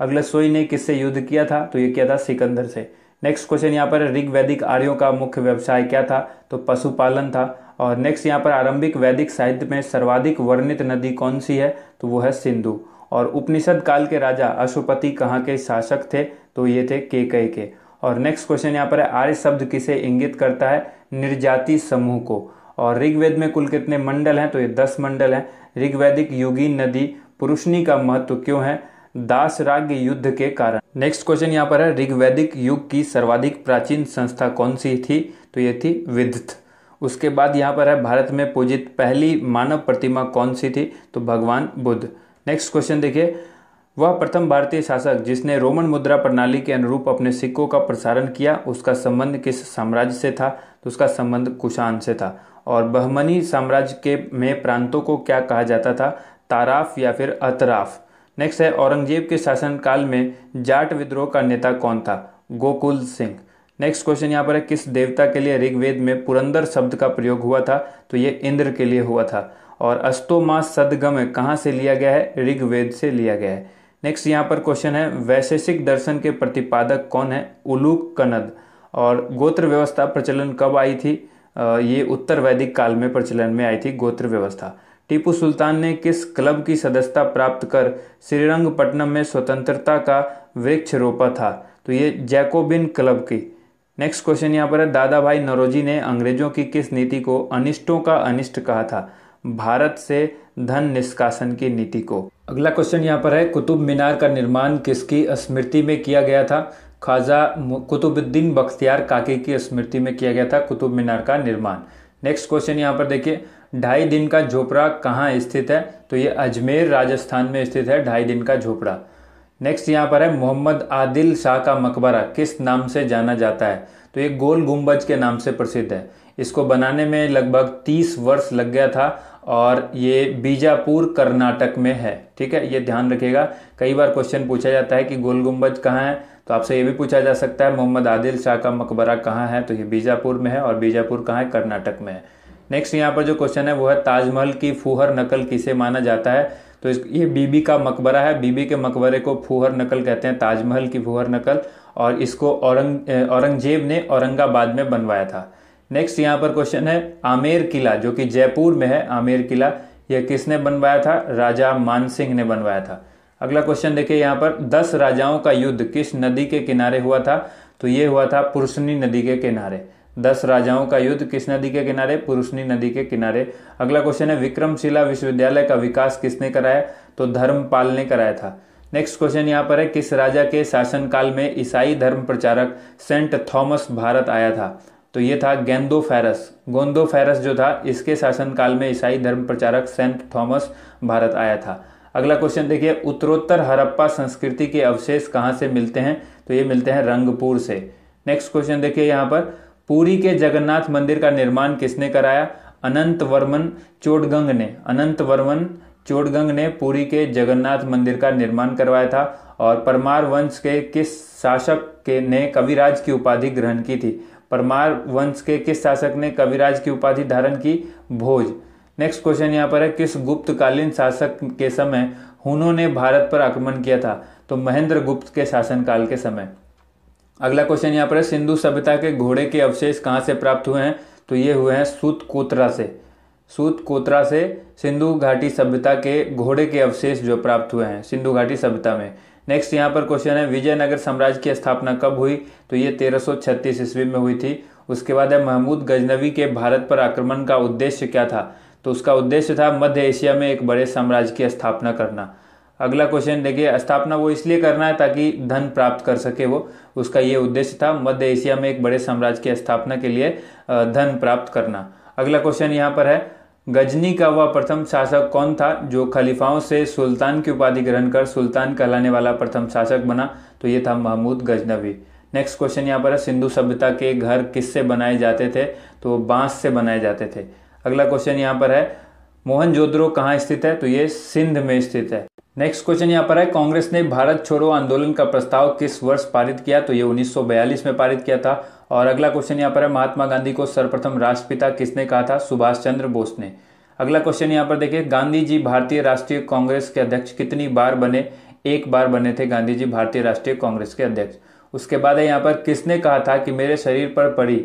अग्लसोई ने किससे युद्ध किया था तो ये किया था सिकंदर से नेक्स्ट क्वेश्चन यहाँ पर ऋग वैदिक आर्यों का मुख्य व्यवसाय क्या था तो पशुपालन था और नेक्स्ट यहाँ पर आरंभिक वैदिक साहित्य में सर्वाधिक वर्णित नदी कौन सी है तो वो है सिंधु और उपनिषद काल के राजा अशुपति कहाँ के शासक थे तो ये थे केकई के, के। और नेक्स्ट क्वेश्चन यहाँ पर है आर्य शब्द किसे इंगित करता है निर्जाति समूह को और ऋग्वेद में कुल कितने मंडल हैं तो ये दस मंडल हैं ऋग्वैदिक युगी नदी पुरुषनी का महत्व क्यों है दास युद्ध के कारण नेक्स्ट क्वेश्चन यहाँ पर है ऋग्वैदिक युग की सर्वाधिक प्राचीन संस्था कौन सी थी तो ये थी विद्युत उसके बाद यहाँ पर है भारत में पूजित पहली मानव प्रतिमा कौन सी थी तो भगवान बुद्ध नेक्स्ट क्वेश्चन देखिए वह प्रथम भारतीय शासक जिसने रोमन मुद्रा प्रणाली के अनुरूप अपने सिक्कों का प्रसारण किया उसका संबंध किस साम्राज्य से था तो उसका संबंध कुशान से था और बहमनी साम्राज्य के में प्रांतों को क्या कहा जाता था ताराफ या फिर अतराफ नेक्स्ट है औरंगजेब के शासनकाल में जाट विद्रोह का नेता कौन था गोकुल सिंह नेक्स्ट क्वेश्चन यहाँ पर है किस देवता के लिए ऋग्वेद में पुरंदर शब्द का प्रयोग हुआ था तो ये इंद्र के लिए हुआ था और अस्तोमा सदगम कहाँ से लिया गया है ऋग्वेद से लिया गया है नेक्स्ट यहाँ पर क्वेश्चन है वैशेषिक दर्शन के प्रतिपादक कौन है उलूक कनद और गोत्र व्यवस्था प्रचलन कब आई थी ये उत्तर वैदिक काल में प्रचलन में आई थी गोत्र व्यवस्था टीपू सुल्तान ने किस क्लब की सदस्यता प्राप्त कर श्रीरंगपट्टनम में स्वतंत्रता का वृक्ष रोपा था तो ये जैकोबिन क्लब की नेक्स्ट क्वेश्चन यहाँ पर है दादा भाई नरोजी ने अंग्रेजों की किस नीति को अनिष्टों का अनिष्ट कहा था भारत से धन निष्कासन की नीति को अगला क्वेश्चन यहाँ पर है कुतुब मीनार का निर्माण किसकी स्मृति में किया गया था ख्वाजा कुतुबुद्दीन बख्तियार काकी की स्मृति में किया गया था कुतुब मीनार का निर्माण नेक्स्ट क्वेश्चन यहाँ पर देखिए ढाई दिन का झोपड़ा कहाँ स्थित है तो ये अजमेर राजस्थान में स्थित है ढाई दिन का झोपड़ा नेक्स्ट यहाँ पर है मोहम्मद आदिल शाह का मकबरा किस नाम से जाना जाता है तो ये गोल गुम्बज के नाम से प्रसिद्ध है इसको बनाने में लगभग तीस वर्ष लग गया था और ये बीजापुर कर्नाटक में है ठीक है ये ध्यान रखिएगा कई बार क्वेश्चन पूछा जाता है कि गोल गुम्बद कहाँ है तो आपसे ये भी पूछा जा सकता है मोहम्मद आदिल शाह का मकबरा कहाँ है तो ये बीजापुर में है और बीजापुर कहाँ है कर्नाटक में है नेक्स्ट यहाँ पर जो क्वेश्चन है वो है ताजमहल की फूहर नकल किसे माना जाता है तो इस ये बीबी का मकबरा है बीबी के मकबरे को फूहर नकल कहते हैं ताजमहल की फूहर नकल और इसको औरंग औरंगजेब ने औरंगाबाद में बनवाया था नेक्स्ट यहाँ पर क्वेश्चन है आमेर किला जो कि जयपुर में है आमेर किला यह किसने बनवाया था राजा मानसिंह ने बनवाया था अगला क्वेश्चन देखिए यहाँ पर दस राजाओं का युद्ध किस नदी के किनारे हुआ था तो ये हुआ था पुरुषनी नदी के किनारे दस राजाओं का युद्ध किस नदी के किनारे पुरुषनी नदी के किनारे अगला क्वेश्चन है विक्रमशिला विश्वविद्यालय का विकास किसने कराया तो धर्मपाल ने कराया था नेक्स्ट क्वेश्चन यहाँ पर है किस राजा के शासनकाल में ईसाई धर्म प्रचारक सेंट थॉमस भारत आया था तो ये था गेंदो फेरस गोंदो फेरस जो था इसके शासनकाल में ईसाई धर्म प्रचारक सेंट थॉमस भारत आया था अगला क्वेश्चन देखिए उत्तरोत्तर हरप्पा संस्कृति के अवशेष कहाँ से मिलते हैं तो ये मिलते हैं रंगपुर से नेक्स्ट क्वेश्चन देखिए यहाँ पर पुरी के जगन्नाथ मंदिर का निर्माण किसने कराया अनंत वर्मन चोटगंग ने अनंत वर्मन चोटगंग ने पुरी के जगन्नाथ मंदिर का निर्माण करवाया था और परमार वंश के किस शासक के ने कविराज की उपाधि ग्रहण की थी परमार वंश के किस शासक ने कविराज की उपाधि धारण की भोज नेक्स्ट क्वेश्चन यहाँ पर है किस गुप्तकालीन शासक के समय हुनों ने भारत पर आक्रमण किया था तो महेंद्र गुप्त के शासनकाल के समय अगला क्वेश्चन यहाँ पर है सिंधु सभ्यता के घोड़े के अवशेष कहाँ से प्राप्त हुए हैं तो ये हुए हैं सूत कोतरा से सूत कोतरा से सिंधु घाटी सभ्यता के घोड़े के अवशेष जो प्राप्त हुए हैं सिंधु घाटी सभ्यता में नेक्स्ट यहाँ पर क्वेश्चन है विजयनगर साम्राज्य की स्थापना कब हुई तो ये 1336 ईस्वी में हुई थी उसके बाद है महमूद गजनवी के भारत पर आक्रमण का उद्देश्य क्या था तो उसका उद्देश्य था मध्य एशिया में एक बड़े साम्राज्य की स्थापना करना अगला क्वेश्चन देखिए स्थापना वो इसलिए करना है ताकि धन प्राप्त कर सके वो उसका ये उद्देश्य था मध्य एशिया में एक बड़े साम्राज्य की स्थापना के लिए धन प्राप्त करना अगला क्वेश्चन यहाँ पर है गजनी का वह प्रथम शासक कौन था जो खलीफाओं से सुल्तान की उपाधि ग्रहण कर सुल्तान कहलाने वाला प्रथम शासक बना तो ये था महमूद गजनवी नेक्स्ट क्वेश्चन यहाँ पर है सिंधु सभ्यता के घर किससे बनाए जाते थे तो बांस से बनाए जाते थे अगला क्वेश्चन यहाँ पर है जोद्रो कहाँ स्थित है तो ये सिंध में स्थित है नेक्स्ट क्वेश्चन यहाँ पर है कांग्रेस ने भारत छोड़ो आंदोलन का प्रस्ताव किस वर्ष पारित किया तो ये 1942 में पारित किया था और अगला क्वेश्चन यहाँ पर है महात्मा गांधी को सर्वप्रथम राष्ट्रपिता किसने कहा था सुभाष चंद्र बोस ने अगला क्वेश्चन यहाँ पर देखिए गांधी जी भारतीय राष्ट्रीय कांग्रेस के अध्यक्ष कितनी बार बने एक बार बने थे गांधी जी भारतीय राष्ट्रीय कांग्रेस के अध्यक्ष उसके बाद है यहाँ पर किसने कहा था कि मेरे शरीर पर पड़ी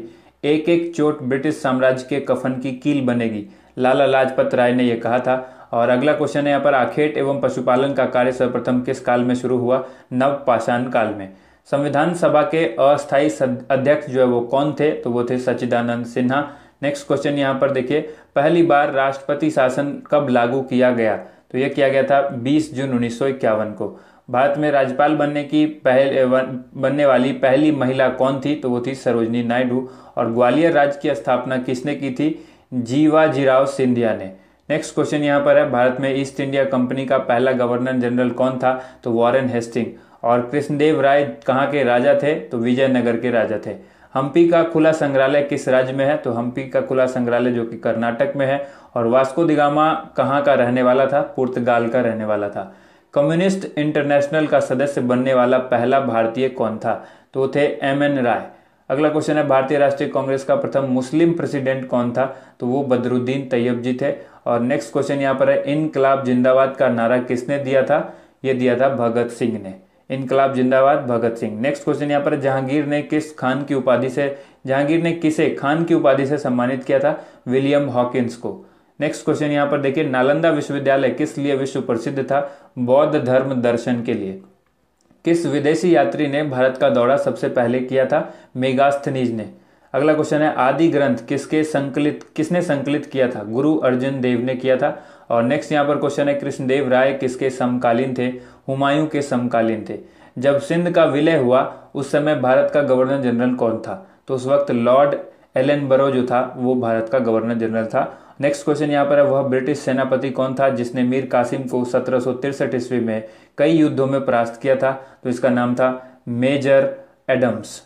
एक एक चोट ब्रिटिश साम्राज्य के कफन की कील बनेगी लाला लाजपत राय ने यह कहा था और अगला क्वेश्चन है यहाँ पर आखेट एवं पशुपालन का कार्य सर्वप्रथम किस काल में शुरू हुआ नवपाषाण काल में संविधान सभा के अस्थायी अध्यक्ष जो है वो कौन थे तो वो थे सचिदानंद सिन्हा नेक्स्ट क्वेश्चन यहाँ पर देखिए पहली बार राष्ट्रपति शासन कब लागू किया गया तो ये किया गया था 20 जून उन्नीस को भारत में राज्यपाल बनने की पहल बनने वाली पहली महिला कौन थी तो वो थी सरोजनी नायडू और ग्वालियर राज्य की स्थापना किसने की थी जीवाजीराव सिंधिया ने नेक्स्ट क्वेश्चन यहाँ पर है भारत में ईस्ट इंडिया कंपनी का पहला गवर्नर जनरल कौन था तो वॉरेन हेस्टिंग और कृष्णदेव राय कहाँ के राजा थे तो विजयनगर के राजा थे हम्पी का खुला संग्रहालय किस राज्य में है तो हम्पी का खुला संग्रहालय जो कि कर्नाटक में है और वास्को दिगामा कहाँ का रहने वाला था पुर्तगाल का रहने वाला था कम्युनिस्ट इंटरनेशनल का सदस्य बनने वाला पहला भारतीय कौन था तो थे एम एन राय अगला क्वेश्चन है भारतीय राष्ट्रीय कांग्रेस का प्रथम मुस्लिम प्रेसिडेंट कौन था तो वो बदरुद्दीन तैयब जी थे और नेक्स्ट क्वेश्चन यहाँ पर है इनकलाब जिंदाबाद का नारा किसने दिया था ये दिया था भगत सिंह ने इनकलाब जिंदाबाद भगत सिंह नेक्स्ट क्वेश्चन यहाँ पर जहांगीर ने किस खान की उपाधि से जहांगीर ने किसे खान की उपाधि से सम्मानित किया था विलियम हॉकिंस को नेक्स्ट क्वेश्चन यहाँ पर देखिए नालंदा विश्वविद्यालय किस लिए विश्व प्रसिद्ध था बौद्ध धर्म दर्शन के लिए किस विदेशी यात्री ने भारत का दौरा सबसे पहले किया था मेगास्थनीज ने अगला क्वेश्चन है आदि ग्रंथ किसके संकलित किसने संकलित किया था गुरु अर्जुन देव ने किया था और नेक्स्ट यहाँ पर क्वेश्चन है कृष्णदेव राय किसके समकालीन थे हुमायूं के समकालीन थे जब सिंध का विलय हुआ उस समय भारत का गवर्नर जनरल कौन था तो उस वक्त लॉर्ड एलन बरो जो था वो भारत का गवर्नर जनरल था नेक्स्ट क्वेश्चन यहाँ पर है वह ब्रिटिश सेनापति कौन था जिसने मीर कासिम को सत्रह ईस्वी में कई युद्धों में परास्त किया था तो इसका नाम था मेजर एडम्स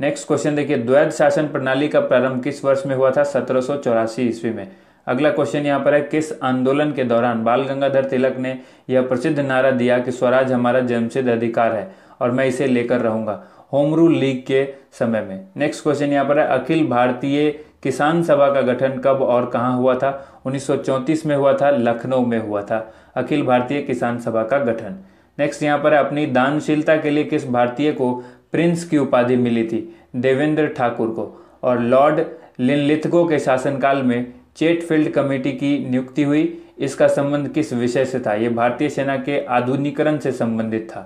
नेक्स्ट क्वेश्चन देखिए द्वैध शासन प्रणाली का प्रारंभ किस वर्ष में हुआ था सत्रह ईस्वी में अगला क्वेश्चन यहाँ पर है किस आंदोलन के दौरान बाल गंगाधर तिलक ने यह प्रसिद्ध नारा दिया कि स्वराज हमारा जन्मसिद्ध अधिकार है और मैं इसे लेकर रहूंगा होम रूल लीग के समय में नेक्स्ट क्वेश्चन यहाँ पर है अखिल भारतीय किसान सभा का गठन कब और कहाँ हुआ था उन्नीस में हुआ था लखनऊ में हुआ था अखिल भारतीय किसान सभा का गठन नेक्स्ट यहाँ पर है अपनी दानशीलता के लिए किस भारतीय को प्रिंस की उपाधि मिली थी देवेंद्र ठाकुर को और लॉर्ड लिनलिथगो के शासनकाल में चेट फील्ड कमेटी की नियुक्ति हुई इसका संबंध किस विषय से था यह भारतीय सेना के आधुनिकरण से संबंधित था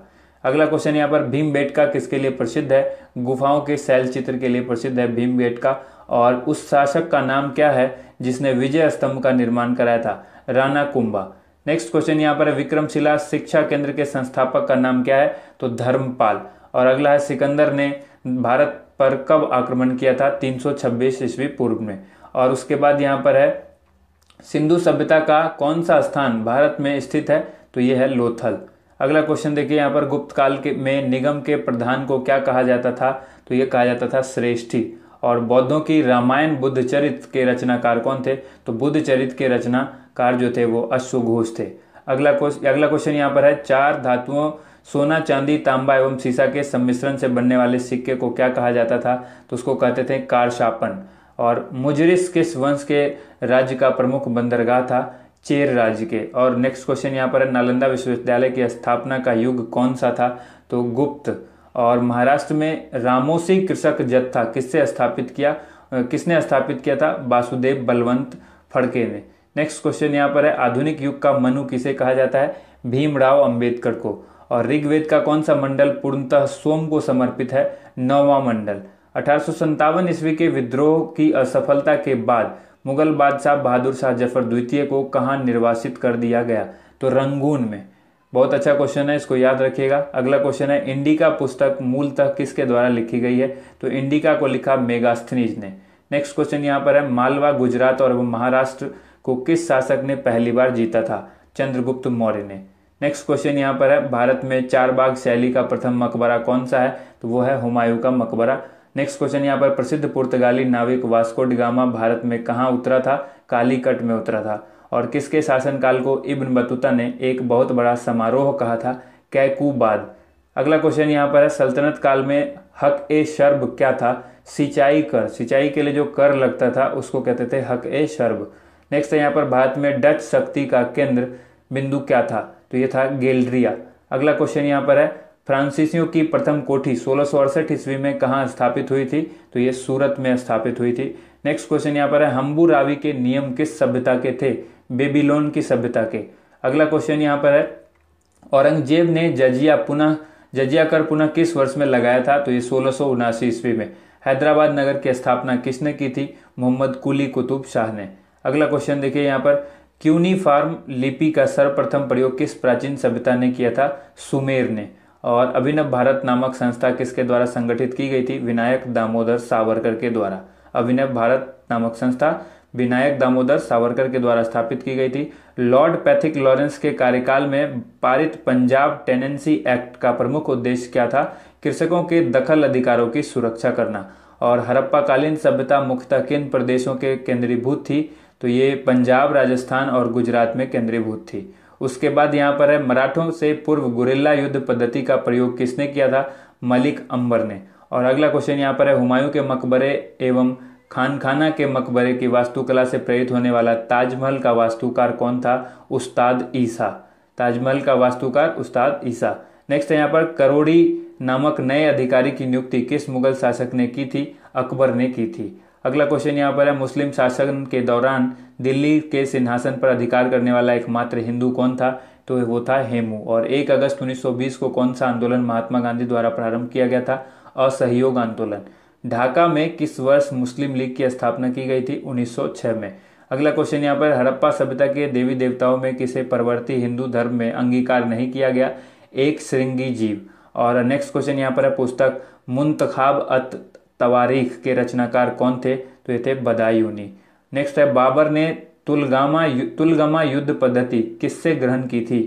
अगला क्वेश्चन यहाँ पर भीम बेटका किसके लिए प्रसिद्ध है गुफाओं के शैल चित्र के लिए प्रसिद्ध है भीम बेटका और उस शासक का नाम क्या है जिसने विजय स्तंभ का निर्माण कराया था राणा कुंभा नेक्स्ट क्वेश्चन यहाँ पर है विक्रमशिला शिक्षा केंद्र के संस्थापक का नाम क्या है तो धर्मपाल और अगला है सिकंदर ने भारत पर कब आक्रमण किया था छब्बीस ईस्वी पूर्व में और उसके बाद यहाँ पर है सिंधु सभ्यता का कौन सा स्थान भारत में स्थित है तो ये है लोथल अगला क्वेश्चन देखिए यहाँ पर गुप्त काल के में निगम के प्रधान को क्या कहा जाता था तो ये कहा जाता था श्रेष्ठी और बौद्धों की रामायण बुद्ध चरित के रचनाकार कौन थे तो बुद्ध चरित के रचनाकार जो थे वो अश्वघोष थे अगला क्वेश्चन अगला क्वेश्चन यहाँ पर है चार धातुओं सोना चांदी तांबा एवं सीसा के सम्मिश्रण से बनने वाले सिक्के को क्या कहा जाता था तो उसको कहते थे कारशापन और मुजरिस किस वंश के राज्य का प्रमुख बंदरगाह था चेर राज्य के और नेक्स्ट क्वेश्चन यहाँ पर है नालंदा विश्वविद्यालय की स्थापना का युग कौन सा था तो गुप्त और महाराष्ट्र में रामोसी कृषक जत्था किससे स्थापित किया किसने स्थापित किया था वासुदेव बलवंत फड़के ने नेक्स्ट क्वेश्चन यहाँ पर है आधुनिक युग का मनु किसे कहा जाता है भीमराव अंबेडकर को और ऋग्वेद का कौन सा मंडल पूर्णतः सोम को समर्पित है नौवा मंडल अठारह ईस्वी के विद्रोह की असफलता के बाद मुगल बादशाह बहादुर शाह जफर द्वितीय को कहाँ निर्वासित कर दिया गया तो रंगून में बहुत अच्छा क्वेश्चन है इसको याद रखिएगा अगला क्वेश्चन है इंडिका पुस्तक मूलतः किसके द्वारा लिखी गई है तो इंडिका को लिखा मेगास्थनीज ने नेक्स्ट क्वेश्चन यहाँ पर है मालवा गुजरात और महाराष्ट्र को किस शासक ने पहली बार जीता था चंद्रगुप्त मौर्य ने नेक्स्ट क्वेश्चन यहाँ पर है भारत में चार बाग शैली का प्रथम मकबरा कौन सा है तो वो है हुमायूं का मकबरा नेक्स्ट क्वेश्चन यहाँ पर प्रसिद्ध पुर्तगाली नाविक वास्को डिगामा भारत में कहाँ उतरा था कालीकट में उतरा था और किसके शासनकाल को इब्न बतूता ने एक बहुत बड़ा समारोह कहा था कैकूबाद अगला क्वेश्चन यहाँ पर है सल्तनत काल में हक ए शर्ब क्या था सिंचाई कर सिंचाई के लिए जो कर लगता था उसको कहते थे हक ए शर्ब नेक्स्ट है यहाँ पर भारत में डच शक्ति का केंद्र बिंदु क्या था तो ये था गेलरिया अगला क्वेश्चन यहाँ पर है फ्रांसीसियों की प्रथम कोठी सोलह ईस्वी में कहाँ स्थापित हुई थी तो ये सूरत में स्थापित हुई थी नेक्स्ट क्वेश्चन यहाँ पर है हम्बू रावी के नियम किस सभ्यता के थे बेबीलोन की सभ्यता के अगला क्वेश्चन यहाँ पर है औरंगजेब ने जजिया पुनः जजिया कर पुनः किस वर्ष में लगाया था तो ये सोलह ईस्वी में हैदराबाद नगर की स्थापना किसने की थी मोहम्मद कुली कुतुब शाह ने अगला क्वेश्चन देखिए यहाँ पर क्यूनी फार्म लिपि का सर्वप्रथम प्रयोग किस प्राचीन सभ्यता ने किया था सुमेर ने और अभिनव भारत नामक संस्था किसके द्वारा संगठित की गई थी विनायक दामोदर सावरकर के द्वारा अभिनव भारत नामक संस्था विनायक दामोदर सावरकर के द्वारा स्थापित की गई थी लॉर्ड पैथिक लॉरेंस के कार्यकाल में पारित पंजाब टेनेंसी एक्ट का प्रमुख उद्देश्य क्या था कृषकों के दखल अधिकारों की सुरक्षा करना और हरप्पाकालीन सभ्यता मुख्यतः किन प्रदेशों के केंद्रीभूत थी तो ये पंजाब राजस्थान और गुजरात में केंद्रीभूत थी उसके बाद यहाँ पर है मराठों से पूर्व गुरिल्ला युद्ध पद्धति का प्रयोग किसने किया था मलिक अंबर ने और अगला क्वेश्चन यहाँ पर है हुमायूं के मकबरे एवं खानखाना के मकबरे की वास्तुकला से प्रेरित होने वाला ताजमहल का वास्तुकार कौन था उस्ताद ईसा ताजमहल का वास्तुकार उस्ताद ईसा नेक्स्ट है यहाँ पर करोड़ी नामक नए अधिकारी की नियुक्ति किस मुगल शासक ने की थी अकबर ने की थी अगला क्वेश्चन यहाँ पर है मुस्लिम शासन के दौरान दिल्ली के सिंहासन पर अधिकार करने वाला एकमात्र हिंदू कौन था तो वो था हेमू और 1 अगस्त 1920 को कौन सा आंदोलन महात्मा गांधी द्वारा प्रारंभ किया गया था असहयोग आंदोलन ढाका में किस वर्ष मुस्लिम लीग की स्थापना की गई थी 1906 में अगला क्वेश्चन यहाँ पर हड़प्पा सभ्यता के देवी देवताओं में किसे परवर्ती हिंदू धर्म में अंगीकार नहीं किया गया एक श्रृंगी जीव और नेक्स्ट क्वेश्चन यहाँ पर है पुस्तक मुंतखाब अत तवारीख के रचनाकार कौन थे तो ये थे बदायूनी नेक्स्ट है बाबर ने तुलगामा तुलगामा युद्ध पद्धति किससे ग्रहण की थी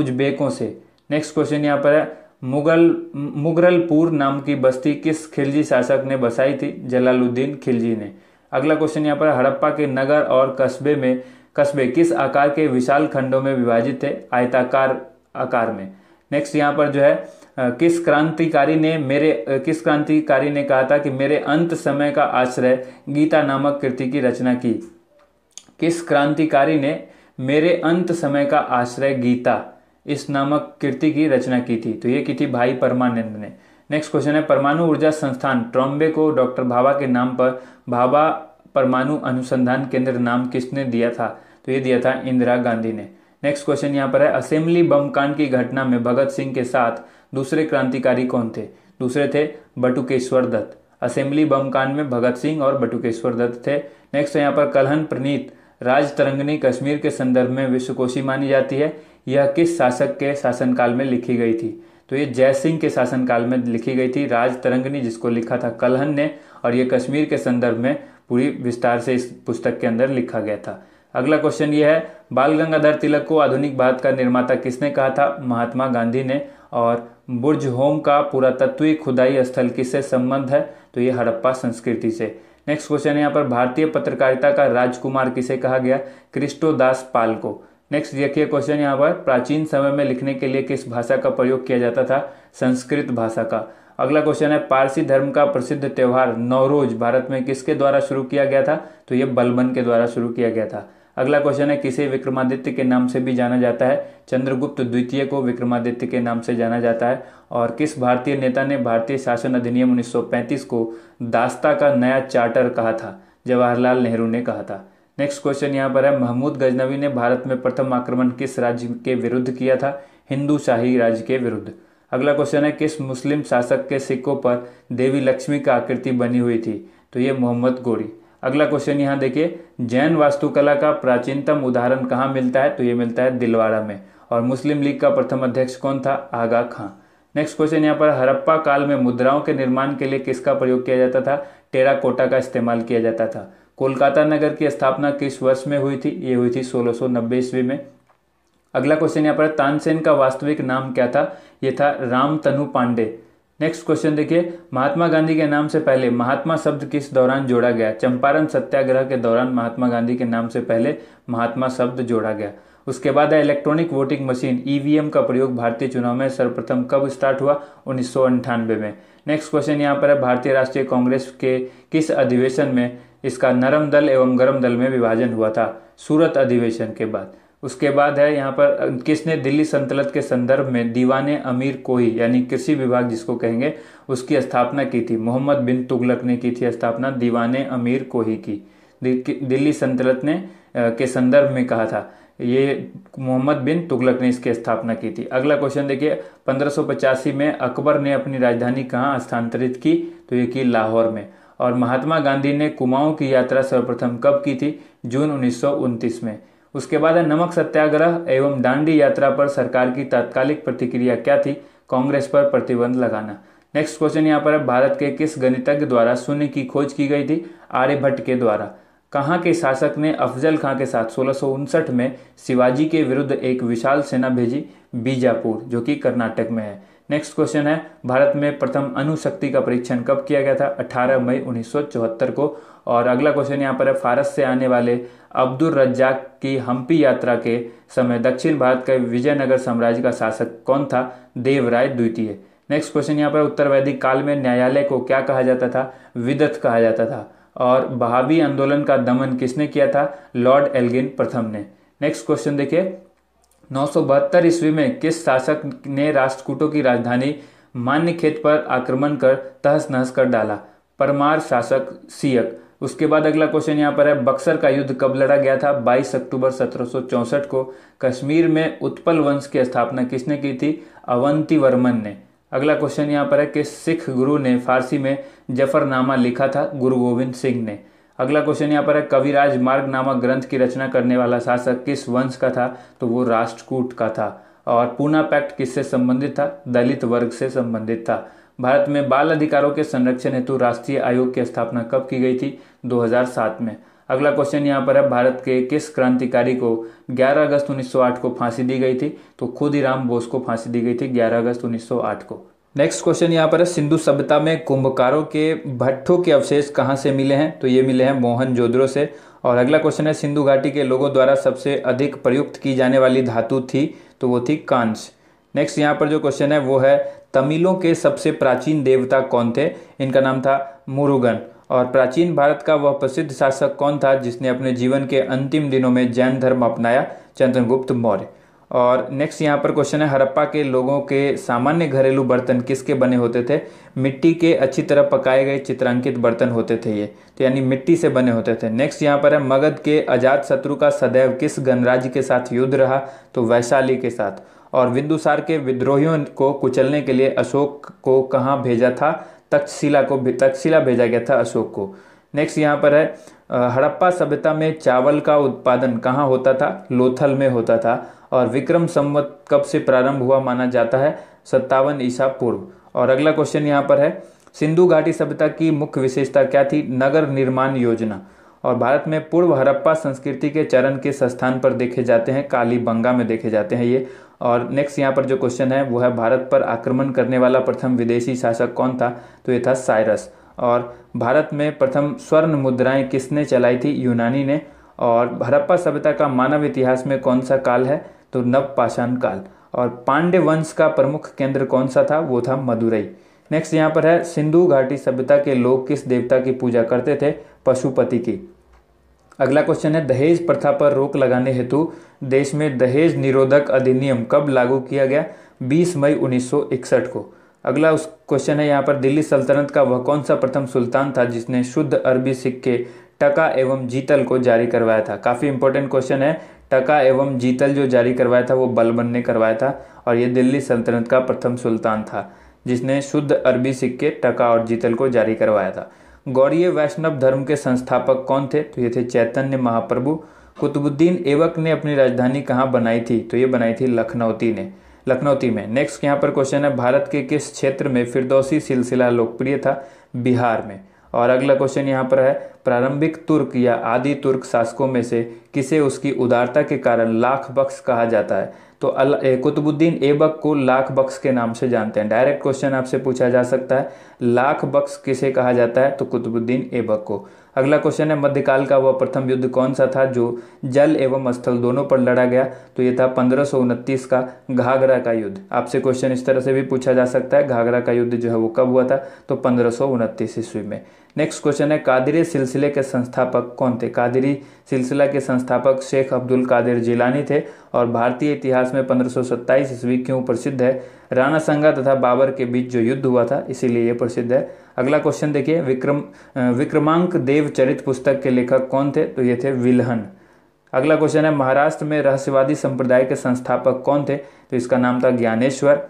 उज्बेकों से नेक्स्ट क्वेश्चन यहाँ पर है मुगल मुगरलपुर नाम की बस्ती किस खिलजी शासक ने बसाई थी जलालुद्दीन खिलजी ने अगला क्वेश्चन यहाँ पर हड़प्पा के नगर और कस्बे में कस्बे किस आकार के विशाल खंडों में विभाजित थे आयताकार आकार में नेक्स्ट यहाँ पर जो है किस क्रांतिकारी ने मेरे किस क्रांतिकारी ने कहा था कि मेरे अंत समय का आश्रय गीता नामक कृति की रचना की किस क्रांतिकारी ने मेरे अंत समय का आश्रय गीता इस नामक कृति की रचना की थी तो ये की थी भाई परमानंद ने नेक्स्ट क्वेश्चन है परमाणु ऊर्जा संस्थान ट्रॉम्बे को डॉक्टर भाभा के नाम पर भाभा परमाणु अनुसंधान केंद्र नाम किसने दिया था तो ये दिया था इंदिरा गांधी ने नेक्स्ट क्वेश्चन यहाँ पर है असेंबली बम कांड की घटना में भगत सिंह के साथ दूसरे क्रांतिकारी कौन थे दूसरे थे बटुकेश्वर दत्त असेंबली बम कांड में भगत सिंह और बटुकेश्वर दत्त थे नेक्स्ट यहाँ पर कलहन प्रणीत राज तरंगनी कश्मीर के संदर्भ में विश्वकोशी मानी जाती है यह किस शासक के शासनकाल में लिखी गई थी तो ये जय सिंह के शासनकाल में लिखी गई थी राज तरंगनी जिसको लिखा था कलहन ने और यह कश्मीर के संदर्भ में पूरी विस्तार से इस पुस्तक के अंदर लिखा गया था अगला क्वेश्चन यह है बाल गंगाधर तिलक को आधुनिक भारत का निर्माता किसने कहा था महात्मा गांधी ने और बुर्ज होम का पुरातत्वीय खुदाई स्थल किससे संबंध है तो ये हड़प्पा संस्कृति से नेक्स्ट क्वेश्चन यहाँ पर भारतीय पत्रकारिता का राजकुमार किसे कहा गया क्रिस्टोदास पाल को नेक्स्ट देखिए क्वेश्चन यहाँ पर प्राचीन समय में लिखने के लिए किस भाषा का प्रयोग किया जाता था संस्कृत भाषा का अगला क्वेश्चन है पारसी धर्म का प्रसिद्ध त्यौहार नवरोज भारत में किसके द्वारा शुरू किया गया था तो ये बलबन के द्वारा शुरू किया गया था अगला क्वेश्चन है किसे विक्रमादित्य के नाम से भी जाना जाता है चंद्रगुप्त द्वितीय को विक्रमादित्य के नाम से जाना जाता है और किस भारतीय नेता ने भारतीय शासन अधिनियम 1935 को दास्ता का नया चार्टर कहा था जवाहरलाल नेहरू ने कहा था नेक्स्ट क्वेश्चन यहाँ पर है महमूद गजनवी ने भारत में प्रथम आक्रमण किस राज्य के विरुद्ध किया था हिंदू शाही राज्य के विरुद्ध अगला क्वेश्चन है किस मुस्लिम शासक के सिक्कों पर देवी लक्ष्मी का आकृति बनी हुई थी तो ये मोहम्मद गोरी अगला क्वेश्चन यहाँ देखिए जैन वास्तुकला का प्राचीनतम उदाहरण कहाँ मिलता है तो ये मिलता है दिलवाड़ा में और मुस्लिम लीग का प्रथम अध्यक्ष कौन था आगा खां नेक्स्ट क्वेश्चन यहाँ पर हरप्पा काल में मुद्राओं के निर्माण के लिए किसका प्रयोग किया जाता था टेरा कोटा का इस्तेमाल किया जाता था कोलकाता नगर की स्थापना किस वर्ष में हुई थी ये हुई थी सोलह सौ नब्बे ईस्वी में अगला क्वेश्चन यहाँ पर तानसेन का वास्तविक नाम क्या था ये था राम तनु पांडे नेक्स्ट क्वेश्चन देखिए महात्मा गांधी के नाम से पहले महात्मा शब्द किस दौरान जोड़ा गया चंपारण सत्याग्रह के दौरान महात्मा गांधी के नाम से पहले महात्मा शब्द जोड़ा गया उसके बाद है इलेक्ट्रॉनिक वोटिंग मशीन ईवीएम का प्रयोग भारतीय चुनाव में सर्वप्रथम कब स्टार्ट हुआ उन्नीस में नेक्स्ट क्वेश्चन यहाँ पर है भारतीय राष्ट्रीय कांग्रेस के किस अधिवेशन में इसका नरम दल एवं गर्म दल में विभाजन हुआ था सूरत अधिवेशन के बाद उसके बाद है यहाँ पर किसने दिल्ली संतलत के संदर्भ में दीवान अमीर कोही यानी कृषि विभाग जिसको कहेंगे उसकी स्थापना की थी मोहम्मद बिन तुगलक ने की थी स्थापना दीवान अमीर कोही की दिल्ली संतलत ने के संदर्भ में कहा था ये मोहम्मद बिन तुगलक ने इसकी स्थापना की थी अगला क्वेश्चन देखिए पंद्रह में अकबर ने अपनी राजधानी कहाँ स्थानांतरित की तो ये की लाहौर में और महात्मा गांधी ने कुमाऊं की यात्रा सर्वप्रथम कब की थी जून उन्नीस में उसके बाद है नमक सत्याग्रह एवं दांडी यात्रा पर सरकार की तात्कालिक प्रतिक्रिया क्या थी कांग्रेस पर प्रतिबंध लगाना नेक्स्ट क्वेश्चन यहाँ पर है भारत के किस गणितज्ञ द्वारा शून्य की खोज की गई थी आर्यभट्ट के द्वारा कहाँ के शासक ने अफजल खां के साथ सोलह में शिवाजी के विरुद्ध एक विशाल सेना भेजी बीजापुर जो कि कर्नाटक में है नेक्स्ट क्वेश्चन है भारत में प्रथम अनुशक्ति का परीक्षण कब किया गया था 18 मई 1974 को और अगला क्वेश्चन यहाँ पर है फारस से आने वाले अब्दुल रज्जाक की हम्पी यात्रा के समय दक्षिण भारत के विजयनगर साम्राज्य का शासक कौन था देवराय द्वितीय नेक्स्ट क्वेश्चन यहाँ पर उत्तर वैदिक काल में न्यायालय को क्या कहा जाता था विदत कहा जाता था और बहावी आंदोलन का दमन किसने किया था लॉर्ड एल्गिन प्रथम ने नेक्स्ट क्वेश्चन देखिए नौ ईस्वी में किस शासक ने राष्ट्रकूटों की राजधानी मान्य खेत पर आक्रमण कर तहस नहस कर डाला परमार शासक सियक उसके बाद अगला क्वेश्चन यहाँ पर है बक्सर का युद्ध कब लड़ा गया था 22 अक्टूबर 1764 को कश्मीर में उत्पल वंश की स्थापना किसने की थी अवंती वर्मन ने अगला क्वेश्चन यहाँ पर है कि सिख गुरु ने फारसी में जफरनामा लिखा था गुरु गोविंद सिंह ने अगला क्वेश्चन यहाँ पर है कविराज मार्ग नामक ग्रंथ की रचना करने वाला शासक किस वंश का था तो वो राष्ट्रकूट का था और पूना पैक्ट किससे संबंधित था दलित वर्ग से संबंधित था भारत में बाल अधिकारों के संरक्षण हेतु राष्ट्रीय आयोग की स्थापना कब की गई थी 2007 में अगला क्वेश्चन यहाँ पर है भारत के किस क्रांतिकारी को 11 अगस्त 1908 को फांसी दी गई थी तो राम बोस को फांसी दी गई थी 11 अगस्त 1908 को नेक्स्ट क्वेश्चन यहाँ पर है सिंधु सभ्यता में कुंभकारों के भट्टों के अवशेष कहाँ से मिले हैं तो ये मिले हैं मोहन जोदड़ो से और अगला क्वेश्चन है सिंधु घाटी के लोगों द्वारा सबसे अधिक प्रयुक्त की जाने वाली धातु थी तो वो थी कांस नेक्स्ट यहाँ पर जो क्वेश्चन है वो है तमिलों के सबसे प्राचीन देवता कौन थे इनका नाम था मुरुगन और प्राचीन भारत का वह प्रसिद्ध शासक कौन था जिसने अपने जीवन के अंतिम दिनों में जैन धर्म अपनाया चंद्रगुप्त मौर्य और नेक्स्ट यहाँ पर क्वेश्चन है हरप्पा के लोगों के सामान्य घरेलू बर्तन किसके बने होते थे मिट्टी के अच्छी तरह पकाए गए चित्रांकित बर्तन होते थे ये तो यानी मिट्टी से बने होते थे नेक्स्ट यहाँ पर है मगध के अजात शत्रु का सदैव किस गणराज्य के साथ युद्ध रहा तो वैशाली के साथ और बिंदुसार के विद्रोहियों को कुचलने के लिए अशोक को कहाँ भेजा था तक्षशिला को तक्षशिला भेजा गया था अशोक को नेक्स्ट यहाँ पर है हड़प्पा सभ्यता में चावल का उत्पादन कहाँ होता था लोथल में होता था और विक्रम संवत कब से प्रारंभ हुआ माना जाता है सत्तावन ईसा पूर्व और अगला क्वेश्चन यहाँ पर है सिंधु घाटी सभ्यता की मुख्य विशेषता क्या थी नगर निर्माण योजना और भारत में पूर्व हड़प्पा संस्कृति के चरण के स्थान पर देखे जाते हैं कालीबंगा में देखे जाते हैं ये और नेक्स्ट यहाँ पर जो क्वेश्चन है वो है भारत पर आक्रमण करने वाला प्रथम विदेशी शासक कौन था तो ये था साइरस और भारत में प्रथम स्वर्ण मुद्राएं किसने चलाई थी यूनानी ने और हरप्पा सभ्यता का मानव इतिहास में कौन सा काल है तो नवपाषाण काल और पांडे वंश का प्रमुख केंद्र कौन सा था वो था मदुरई नेक्स्ट यहाँ पर है सिंधु घाटी सभ्यता के लोग किस देवता की पूजा करते थे पशुपति की अगला क्वेश्चन है दहेज प्रथा पर रोक लगाने हेतु देश में दहेज निरोधक अधिनियम कब लागू किया गया 20 मई 1961 को अगला उस क्वेश्चन है यहाँ पर दिल्ली सल्तनत का वह कौन सा प्रथम सुल्तान था जिसने शुद्ध अरबी सिक्के टका एवं जीतल को जारी करवाया था काफ़ी इंपॉर्टेंट क्वेश्चन है टका एवं जीतल जो जारी करवाया था वो बलबन ने करवाया था और ये दिल्ली सल्तनत का प्रथम सुल्तान था जिसने शुद्ध अरबी सिक्के टका और जीतल को जारी करवाया था गौरीय वैष्णव धर्म के संस्थापक कौन थे तो ये थे चैतन्य महाप्रभु कुतुबुद्दीन एवक ने अपनी राजधानी कहाँ बनाई थी तो ये बनाई थी लखनौती ने लखनौती में नेक्स्ट यहाँ पर क्वेश्चन है भारत के किस क्षेत्र में फिरदौसी सिलसिला लोकप्रिय था बिहार में और अगला क्वेश्चन यहाँ पर है प्रारंभिक तुर्क या आदि तुर्क शासकों में से किसे उसकी उदारता के कारण लाख बख्श कहा जाता है तो कुतुबुद्दीन एबक को लाख बक्स के नाम से जानते हैं डायरेक्ट क्वेश्चन आपसे पूछा जा सकता है लाख बक्स किसे कहा जाता है तो कुतुबुद्दीन एबक को अगला क्वेश्चन है मध्यकाल का वह प्रथम युद्ध कौन सा था जो जल एवं स्थल दोनों पर लड़ा गया तो ये था पंद्रह का घाघरा का युद्ध आपसे क्वेश्चन इस तरह से भी पूछा जा सकता है घाघरा का युद्ध जो है वो कब हुआ था तो पंद्रह ईस्वी में नेक्स्ट क्वेश्चन है कादिरी सिलसिले के संस्थापक कौन थे कादिरी सिलसिला के संस्थापक शेख अब्दुल कादिर जिलानी थे और भारतीय इतिहास में सत्ताईस ईस्वी क्यों प्रसिद्ध है राणा संगा तथा बाबर के बीच जो युद्ध हुआ था इसीलिए ये प्रसिद्ध है अगला क्वेश्चन देखिए विक्रम विक्रमांक देव चरित पुस्तक के लेखक कौन थे तो ये थे विलहन अगला क्वेश्चन है महाराष्ट्र में रहस्यवादी संप्रदाय के संस्थापक कौन थे तो इसका नाम था ज्ञानेश्वर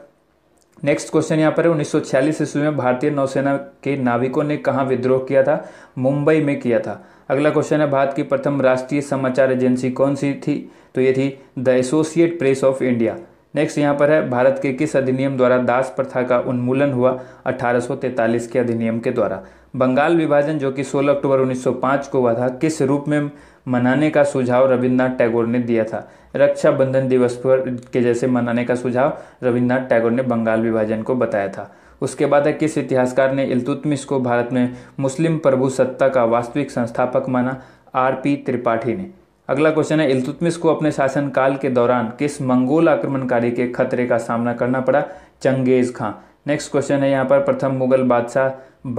नेक्स्ट क्वेश्चन यहाँ पर है उन्नीस ईस्वी में भारतीय नौसेना के नाविकों ने कहाँ विद्रोह किया था मुंबई में किया था अगला क्वेश्चन है भारत की प्रथम राष्ट्रीय समाचार एजेंसी कौन सी थी तो ये थी the Associate Press of India next यहाँ पर है भारत के किस अधिनियम द्वारा दास प्रथा का उन्मूलन हुआ 1843 के अधिनियम के द्वारा बंगाल विभाजन जो कि 16 अक्टूबर 1905 को हुआ था किस रूप में मनाने का सुझाव रविन्द्रनाथ टैगोर ने दिया था रक्षाबंधन दिवस पर के जैसे मनाने का सुझाव रविन्द्रनाथ टैगोर ने बंगाल विभाजन को बताया था उसके बाद है किस इतिहासकार ने इलतुतमिश को भारत में मुस्लिम प्रभु सत्ता का वास्तविक संस्थापक माना आर पी त्रिपाठी ने अगला क्वेश्चन है इलतुतमिश को अपने शासनकाल के दौरान किस मंगोल आक्रमणकारी के खतरे का सामना करना पड़ा चंगेज़ खां नेक्स्ट क्वेश्चन है यहाँ पर प्रथम मुगल बादशाह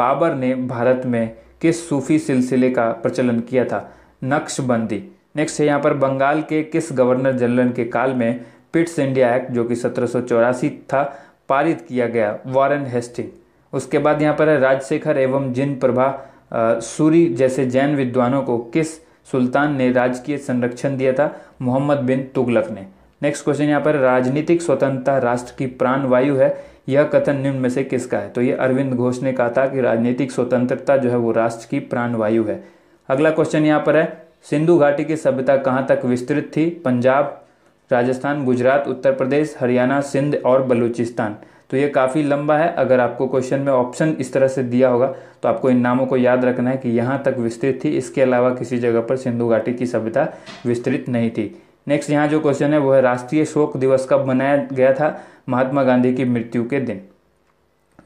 बाबर ने भारत में किस सूफी सिलसिले का प्रचलन किया था नक्शबंदी नेक्स्ट है यहाँ पर बंगाल के किस गवर्नर जनरल के काल में पिट्स इंडिया एक्ट जो कि सत्रह था पारित किया गया वारन हेस्टिंग उसके बाद यहाँ पर है राजशेखर एवं जिन प्रभा सूरी जैसे जैन विद्वानों को किस सुल्तान ने राजकीय संरक्षण दिया था मोहम्मद बिन तुगलक ने नेक्स्ट क्वेश्चन यहाँ पर राजनीतिक स्वतंत्रता राष्ट्र की प्राण वायु है यह कथन निम्न में से किसका है तो ये अरविंद घोष ने कहा था कि राजनीतिक स्वतंत्रता जो है वो राष्ट्र की प्राण वायु है अगला क्वेश्चन यहाँ पर है सिंधु घाटी की सभ्यता कहाँ तक विस्तृत थी पंजाब राजस्थान गुजरात उत्तर प्रदेश हरियाणा सिंध और बलूचिस्तान तो ये काफ़ी लंबा है अगर आपको क्वेश्चन में ऑप्शन इस तरह से दिया होगा तो आपको इन नामों को याद रखना है कि यहाँ तक विस्तृत थी इसके अलावा किसी जगह पर सिंधु घाटी की सभ्यता विस्तृत नहीं थी नेक्स्ट यहाँ जो क्वेश्चन है वो है राष्ट्रीय शोक दिवस कब मनाया गया था महात्मा गांधी की मृत्यु के दिन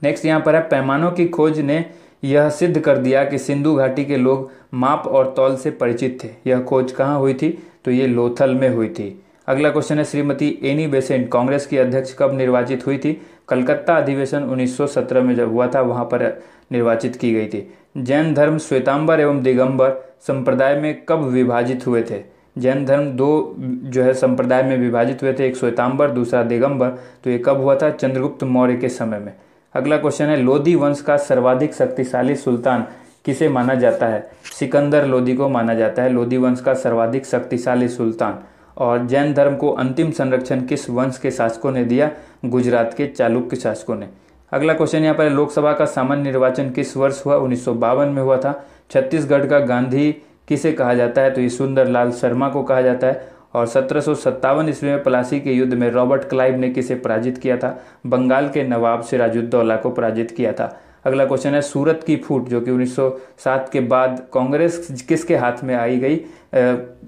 नेक्स्ट यहाँ पर है पैमानों की खोज ने यह सिद्ध कर दिया कि सिंधु घाटी के लोग माप और तौल से परिचित थे यह खोज कहाँ हुई थी तो ये लोथल में हुई थी अगला क्वेश्चन है श्रीमती एनी बेसेंट कांग्रेस की अध्यक्ष कब निर्वाचित हुई थी कलकत्ता अधिवेशन 1917 में जब हुआ था वहाँ पर निर्वाचित की गई थी जैन धर्म श्वेतांबर एवं दिगंबर संप्रदाय में कब विभाजित हुए थे जैन धर्म दो जो है संप्रदाय में विभाजित हुए थे एक श्वेतांबर दूसरा दिगंबर तो ये कब हुआ था चंद्रगुप्त मौर्य के समय में अगला क्वेश्चन है लोधी वंश का सर्वाधिक शक्तिशाली सुल्तान किसे माना जाता है सिकंदर लोधी को माना जाता है लोधी वंश का सर्वाधिक शक्तिशाली सुल्तान और जैन धर्म को अंतिम संरक्षण किस वंश के शासकों ने दिया गुजरात के चालुक्य शासकों ने अगला क्वेश्चन यहाँ पर है लोकसभा का सामान्य निर्वाचन किस वर्ष हुआ उन्नीस में हुआ था छत्तीसगढ़ का गांधी किसे कहा जाता है तो ये सुंदरलाल शर्मा को कहा जाता है और सत्रह सौ ईस्वी में पलासी के युद्ध में रॉबर्ट क्लाइव ने किसे पराजित किया था बंगाल के नवाब सिराजुद्दौला को पराजित किया था अगला क्वेश्चन है सूरत की फूट जो कि 1907 के बाद कांग्रेस किसके हाथ में आई गई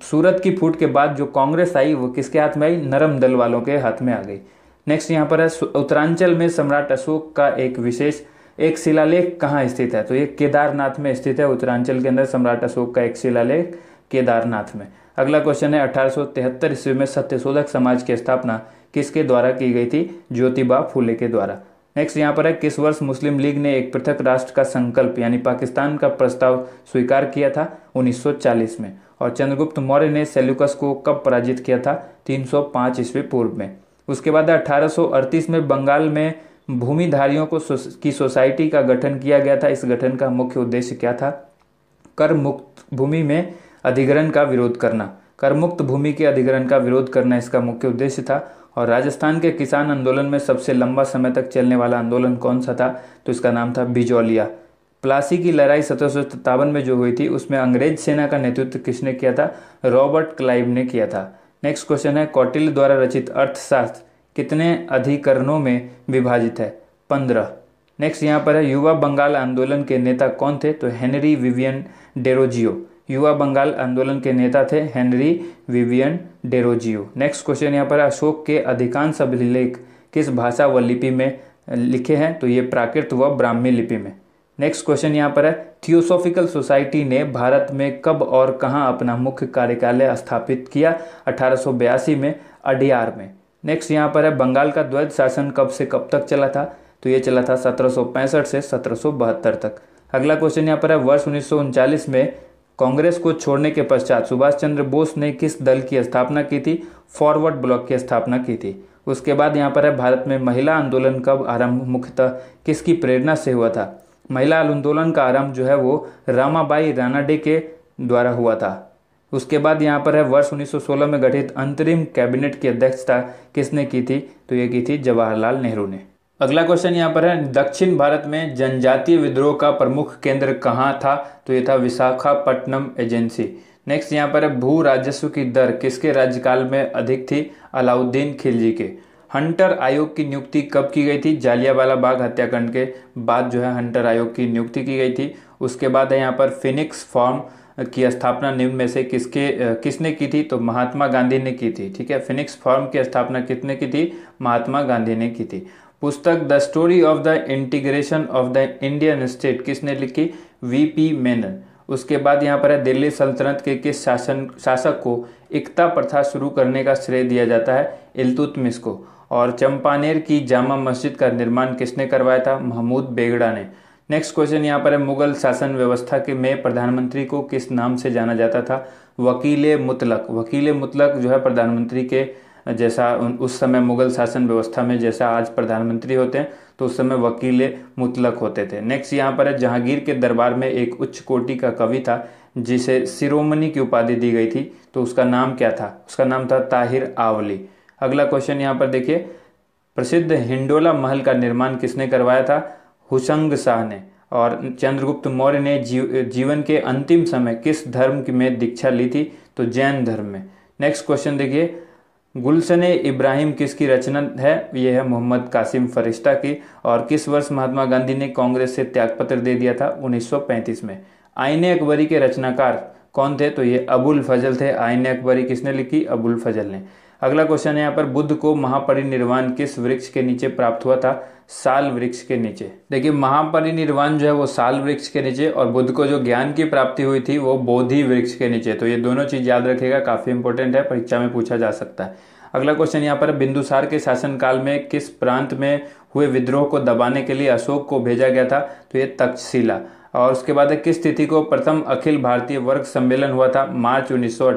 सूरत की फूट के बाद जो कांग्रेस आई वो किसके हाथ में आई नरम दल वालों के हाथ में आ गई नेक्स्ट यहाँ पर है उत्तरांचल में सम्राट अशोक का एक विशेष एक शिलालेख कहाँ स्थित है तो ये केदारनाथ में स्थित है उत्तरांचल के अंदर सम्राट अशोक का एक शिलालेख केदारनाथ में अगला क्वेश्चन है अठारह ईस्वी में सत्यशोधक समाज की स्थापना किसके द्वारा की गई थी ज्योतिबा फूले के द्वारा नेक्स्ट यहाँ पर है किस वर्ष मुस्लिम लीग ने एक पृथक राष्ट्र का संकल्प यानी पाकिस्तान का प्रस्ताव स्वीकार किया था 1940 में और चंद्रगुप्त मौर्य ने सेल्युकस को कब पराजित किया था 305 ईस्वी पूर्व में उसके बाद 1838 में बंगाल में भूमिधारियों को की सोसाइटी का गठन किया गया था इस गठन का मुख्य उद्देश्य क्या था कर मुक्त भूमि में अधिग्रहण का विरोध करना कर मुक्त भूमि के अधिग्रहण का विरोध करना इसका मुख्य उद्देश्य था और राजस्थान के किसान आंदोलन में सबसे लंबा समय तक चलने वाला आंदोलन कौन सा था तो इसका नाम था बिजौलिया प्लासी की लड़ाई सत्रह में जो हुई थी उसमें अंग्रेज सेना का नेतृत्व किसने किया था रॉबर्ट क्लाइव ने किया था नेक्स्ट क्वेश्चन है कौटिल्य द्वारा रचित अर्थशास्त्र कितने अधिकरणों में विभाजित है पंद्रह नेक्स्ट यहाँ पर है युवा बंगाल आंदोलन के नेता कौन थे तो हेनरी विवियन डेरोजियो युवा बंगाल आंदोलन के नेता थे Henry Vivian Derozio next question यहाँ पर अशोक के अधिकांश अभिलेख किस भाषा व लिपि में लिखे हैं तो ये प्राकृत व ब्राह्मी लिपि में नेक्स्ट क्वेश्चन यहाँ पर है थियोसॉफिकल सोसाइटी ने भारत में कब और कहाँ अपना मुख्य कार्यकालय स्थापित किया अठारह में अडियार में नेक्स्ट यहाँ पर है बंगाल का द्वैध शासन कब से कब तक चला था तो ये चला था सत्रह से सत्रह तक अगला क्वेश्चन यहाँ पर है वर्ष उन्नीस में कांग्रेस को छोड़ने के पश्चात सुभाष चंद्र बोस ने किस दल की स्थापना की थी फॉरवर्ड ब्लॉक की स्थापना की थी उसके बाद यहाँ पर है भारत में महिला आंदोलन का आरंभ मुख्यतः किसकी प्रेरणा से हुआ था महिला आंदोलन का आरंभ जो है वो रामाबाई रानाडे के द्वारा हुआ था उसके बाद यहाँ पर है वर्ष 1916 में गठित अंतरिम कैबिनेट की अध्यक्षता किसने की थी तो ये की थी जवाहरलाल नेहरू ने अगला क्वेश्चन यहाँ पर है दक्षिण भारत में जनजातीय विद्रोह का प्रमुख केंद्र कहाँ था तो ये था विशाखापट्टनम एजेंसी नेक्स्ट यहाँ पर है भू राजस्व की दर किसके राज्यकाल में अधिक थी अलाउद्दीन खिलजी के हंटर आयोग की नियुक्ति कब की गई थी जालियावाला बाग हत्याकांड के बाद जो है हंटर आयोग की नियुक्ति की गई थी उसके बाद है यहाँ पर फिनिक्स फॉर्म की स्थापना निम्न में से किसके किसने की थी तो महात्मा गांधी ने की थी ठीक है फिनिक्स फॉर्म की स्थापना कितने की थी महात्मा गांधी ने की थी पुस्तक the story of the integration of the Indian state किसने लिखी वी पी मेनन उसके बाद यहाँ पर है दिल्ली सल्तनत के किस शासन शासक को एकता प्रथा शुरू करने का श्रेय दिया जाता है इलतुतमिस को और चंपानेर की जामा मस्जिद का निर्माण किसने करवाया था महमूद बेगड़ा ने नेक्स्ट क्वेश्चन यहाँ पर है मुगल शासन व्यवस्था के में प्रधानमंत्री को किस नाम से जाना जाता था वकील मुतलक वकील मुतलक जो है प्रधानमंत्री के जैसा उस समय मुगल शासन व्यवस्था में जैसा आज प्रधानमंत्री होते हैं तो उस समय वकील मुतलक होते थे नेक्स्ट यहाँ पर है जहांगीर के दरबार में एक उच्च कोटि का कवि था जिसे सिरोमणि की उपाधि दी गई थी तो उसका नाम क्या था उसका नाम था ताहिर आवली अगला क्वेश्चन यहाँ पर देखिए प्रसिद्ध हिंडोला महल का निर्माण किसने करवाया था हुसंग शाह ने और चंद्रगुप्त मौर्य ने जीव, जीवन के अंतिम समय किस धर्म में दीक्षा ली थी तो जैन धर्म में नेक्स्ट क्वेश्चन देखिए गुलशन इब्राहिम किसकी रचना है यह है मोहम्मद कासिम फरिश्ता की और किस वर्ष महात्मा गांधी ने कांग्रेस से त्यागपत्र दे दिया था 1935 में आईने अकबरी के रचनाकार कौन थे तो ये अबुल फजल थे आईने अकबरी किसने लिखी अबुल फजल ने अगला क्वेश्चन है यहाँ पर बुद्ध को महापरिनिर्वाण किस वृक्ष के नीचे प्राप्त हुआ था साल वृक्ष के नीचे देखिए महापरिनिर्वाण जो है वो साल वृक्ष के नीचे और बुद्ध को जो ज्ञान की प्राप्ति हुई थी वो बोधि वृक्ष के नीचे तो ये दोनों चीज़ याद रखेगा काफ़ी इंपॉर्टेंट है परीक्षा में पूछा जा सकता है अगला क्वेश्चन यहाँ पर बिंदुसार के शासनकाल में किस प्रांत में हुए विद्रोह को दबाने के लिए अशोक को भेजा गया था तो ये तक्षशिला और उसके बाद किस तिथि को प्रथम अखिल भारतीय वर्ग सम्मेलन हुआ था मार्च उन्नीस सौ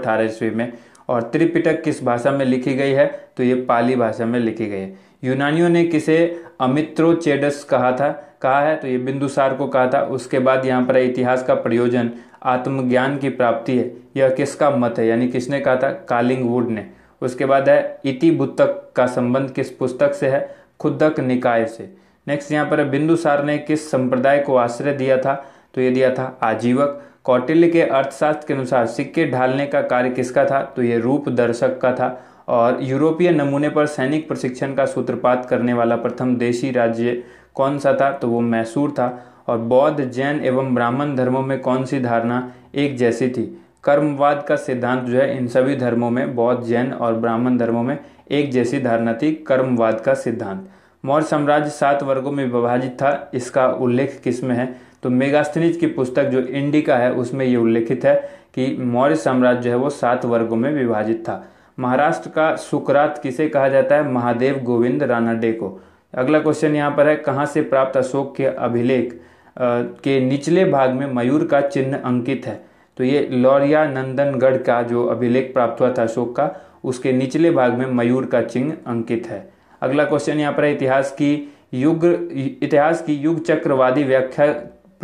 में और त्रिपिटक किस भाषा में लिखी गई है तो ये पाली भाषा में लिखी गई है यूनानियों ने किसे अमित्रोचेडस कहा था कहा है तो ये बिंदुसार को कहा था उसके बाद यहाँ पर इतिहास का प्रयोजन आत्मज्ञान की प्राप्ति है यह किसका मत है यानी किसने कहा था कालिंग वुड ने उसके बाद है बुतक का संबंध किस पुस्तक से है खुदक निकाय से नेक्स्ट यहाँ पर बिंदुसार ने किस संप्रदाय को आश्रय दिया था तो ये दिया था आजीवक कौटिल्य के अर्थशास्त्र के अनुसार सिक्के ढालने का कार्य किसका था तो ये रूप दर्शक का था और यूरोपीय नमूने पर सैनिक प्रशिक्षण का सूत्रपात करने वाला प्रथम देशी राज्य कौन सा था तो वो मैसूर था और बौद्ध जैन एवं ब्राह्मण धर्मों में कौन सी धारणा एक जैसी थी कर्मवाद का सिद्धांत जो है इन सभी धर्मों में बौद्ध जैन और ब्राह्मण धर्मों में एक जैसी धारणा थी कर्मवाद का सिद्धांत मौर्य साम्राज्य सात वर्गों में विभाजित था इसका उल्लेख किस में है तो मेगास्थनीज की पुस्तक जो इंडिका है उसमें ये उल्लेखित है कि मौर्य साम्राज्य है वो सात वर्गों में विभाजित था महाराष्ट्र का सुकरात किसे कहा जाता है महादेव गोविंद रानाडे को अगला क्वेश्चन यहाँ पर है कहाँ से प्राप्त अशोक के अभिलेख के निचले भाग में मयूर का चिन्ह अंकित है तो ये लौरिया नंदनगढ़ का जो अभिलेख प्राप्त हुआ था अशोक का उसके निचले भाग में मयूर का चिन्ह अंकित है अगला क्वेश्चन यहाँ पर है इतिहास की युग इतिहास की युग चक्रवादी व्याख्या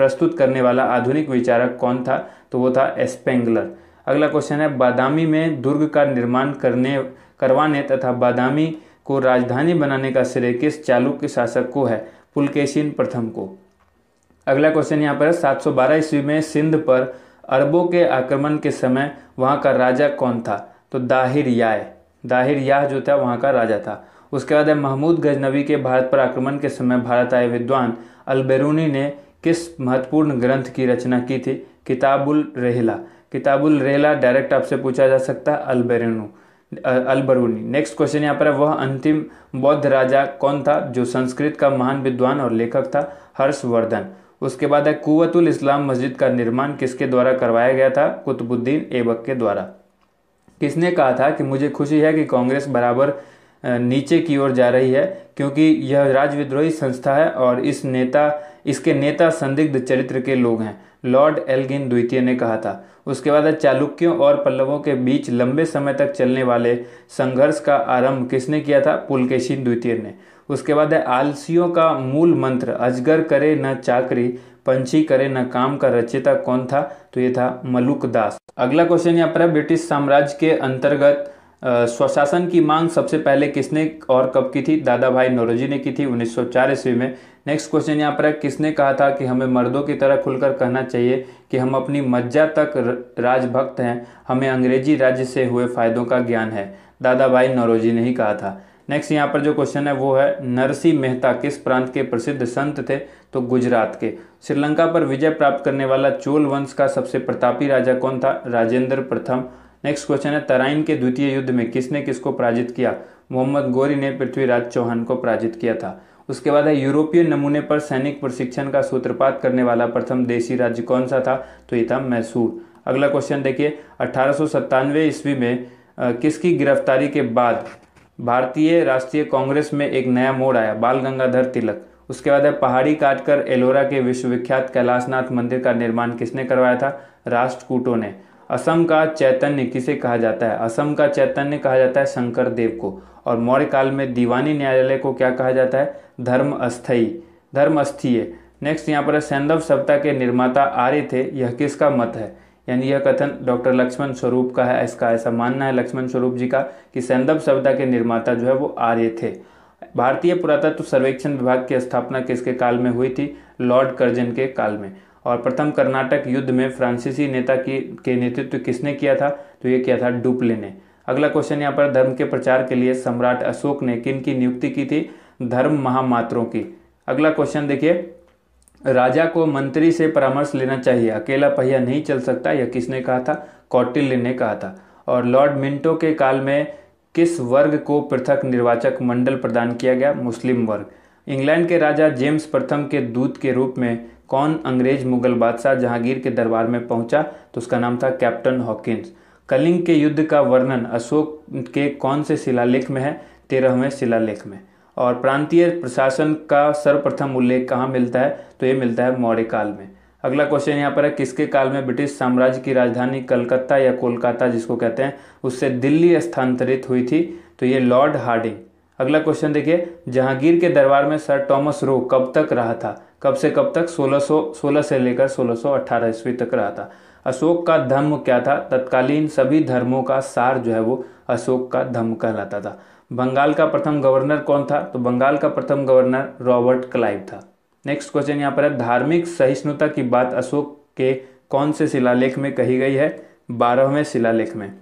प्रस्तुत करने वाला आधुनिक विचारक कौन था तो वो था एस्पेंगलर अगला क्वेश्चन है बादामी में दुर्ग का निर्माण करने करवाने तथा बादामी को राजधानी बनाने का श्रेय किस चालुक्य शासक को है पुलकेशिन प्रथम को अगला क्वेश्चन यहाँ पर है सात ईस्वी में सिंध पर अरबों के आक्रमण के समय वहाँ का राजा कौन था तो दाहिर याय दाहिर याह जो था वहाँ का राजा था उसके बाद है महमूद गजनवी के भारत पर आक्रमण के समय भारत आए विद्वान अलबेरूनी ने किस महत्वपूर्ण ग्रंथ की रचना की थी किताबुल रेहला किताबुल रेहला डायरेक्ट आपसे पूछा जा सकता है अलबेरेनू अलबरूनी नेक्स्ट क्वेश्चन यहाँ पर है वह अंतिम बौद्ध राजा कौन था जो संस्कृत का महान विद्वान और लेखक था हर्षवर्धन उसके बाद है कुवतुल इस्लाम मस्जिद का निर्माण किसके द्वारा करवाया गया था कुतुबुद्दीन एबक के द्वारा किसने कहा था कि मुझे खुशी है कि कांग्रेस बराबर नीचे की ओर जा रही है क्योंकि यह राज विद्रोही संस्था है और इस नेता इसके नेता संदिग्ध चरित्र के लोग हैं लॉर्ड एल्गिन द्वितीय ने कहा था उसके बाद चालुक्यों और पल्लवों के बीच लंबे समय तक चलने वाले संघर्ष का आरंभ किसने किया था पुलकेशिन द्वितीय ने उसके बाद है आलसियों का मूल मंत्र अजगर करे न चाकरी पंछी करे न काम का रचयिता कौन था तो ये था मलुक दास अगला क्वेश्चन यहाँ पर है ब्रिटिश साम्राज्य के अंतर्गत स्वशासन की मांग सबसे पहले किसने और कब की थी दादा भाई नौरोजी ने की थी 1904 ईस्वी में नेक्स्ट क्वेश्चन यहाँ पर है किसने कहा था कि हमें मर्दों की तरह खुलकर कहना चाहिए कि हम अपनी मज्जा तक राजभक्त हैं हमें अंग्रेजी राज्य से हुए फायदों का ज्ञान है दादा भाई नौरोजी ने ही कहा था नेक्स्ट यहाँ पर जो क्वेश्चन है वो है नरसी मेहता किस प्रांत के प्रसिद्ध संत थे तो गुजरात के श्रीलंका पर विजय प्राप्त करने वाला चोल वंश का सबसे प्रतापी राजा कौन था राजेंद्र प्रथम नेक्स्ट क्वेश्चन है तराइन के द्वितीय युद्ध में किसने किसको पराजित किया मोहम्मद गौरी ने पृथ्वीराज चौहान को पराजित किया था उसके बाद है यूरोपीय नमूने पर सैनिक प्रशिक्षण का सूत्रपात करने वाला प्रथम देशी राज्य कौन सा था तो ये था मैसूर अगला क्वेश्चन देखिए अठारह ईस्वी में किसकी गिरफ्तारी के बाद भारतीय राष्ट्रीय कांग्रेस में एक नया मोड़ आया बाल गंगाधर तिलक उसके बाद है पहाड़ी काटकर एलोरा के विश्वविख्यात कैलाशनाथ मंदिर का निर्माण किसने करवाया था राष्ट्रकूटों ने असम का चैतन्य किसे कहा जाता है असम का चैतन्य कहा जाता है शंकर देव को और मौर्य काल में दीवानी न्यायालय को क्या कहा जाता है धर्म अस्थाई धर्म अस्थीय नेक्स्ट यहाँ पर सैंधव सभ्यता के निर्माता आर्य थे यह किसका मत है यानी यह कथन डॉक्टर लक्ष्मण स्वरूप का है इसका ऐसा मानना है लक्ष्मण स्वरूप जी का कि सैंधव सभ्यता के निर्माता जो है वो आर्य थे भारतीय पुरातत्व सर्वेक्षण विभाग की स्थापना किसके काल में हुई थी लॉर्ड कर्जन के काल में और प्रथम कर्नाटक युद्ध में फ्रांसीसी नेता की के नेतृत्व किसने किया था तो ये किया था डुपले ने अगला क्वेश्चन यहाँ पर धर्म के प्रचार के लिए सम्राट अशोक ने किन की नियुक्ति की थी धर्म महामात्रों की अगला क्वेश्चन देखिए राजा को मंत्री से परामर्श लेना चाहिए अकेला पहिया नहीं चल सकता यह किसने कहा था कौटिल्य ने कहा था और लॉर्ड मिंटो के काल में किस वर्ग को पृथक निर्वाचक मंडल प्रदान किया गया मुस्लिम वर्ग इंग्लैंड के राजा जेम्स प्रथम के दूत के रूप में कौन अंग्रेज मुगल बादशाह जहांगीर के दरबार में पहुंचा तो उसका नाम था कैप्टन हॉकिंस कलिंग के युद्ध का वर्णन अशोक के कौन से शिलालेख में है तेरहवें शिलालेख में और प्रांतीय प्रशासन का सर्वप्रथम उल्लेख कहाँ मिलता है तो ये मिलता है मौर्य काल में अगला क्वेश्चन यहाँ पर है किसके काल में ब्रिटिश साम्राज्य की राजधानी कलकत्ता या कोलकाता जिसको कहते हैं उससे दिल्ली स्थानांतरित हुई थी तो ये लॉर्ड हार्डिंग अगला क्वेश्चन देखिए जहांगीर के दरबार में सर टॉमस रो कब तक रहा था कब से कब तक 1600 16 से लेकर 1618 ईस्वी तक रहा था अशोक का धर्म क्या था तत्कालीन सभी धर्मों का सार जो है वो अशोक का धर्म कहलाता था बंगाल का प्रथम गवर्नर कौन था तो बंगाल का प्रथम गवर्नर रॉबर्ट क्लाइव था नेक्स्ट क्वेश्चन यहाँ पर है धार्मिक सहिष्णुता की बात अशोक के कौन से शिलालेख में कही गई है बारहवें शिलालेख में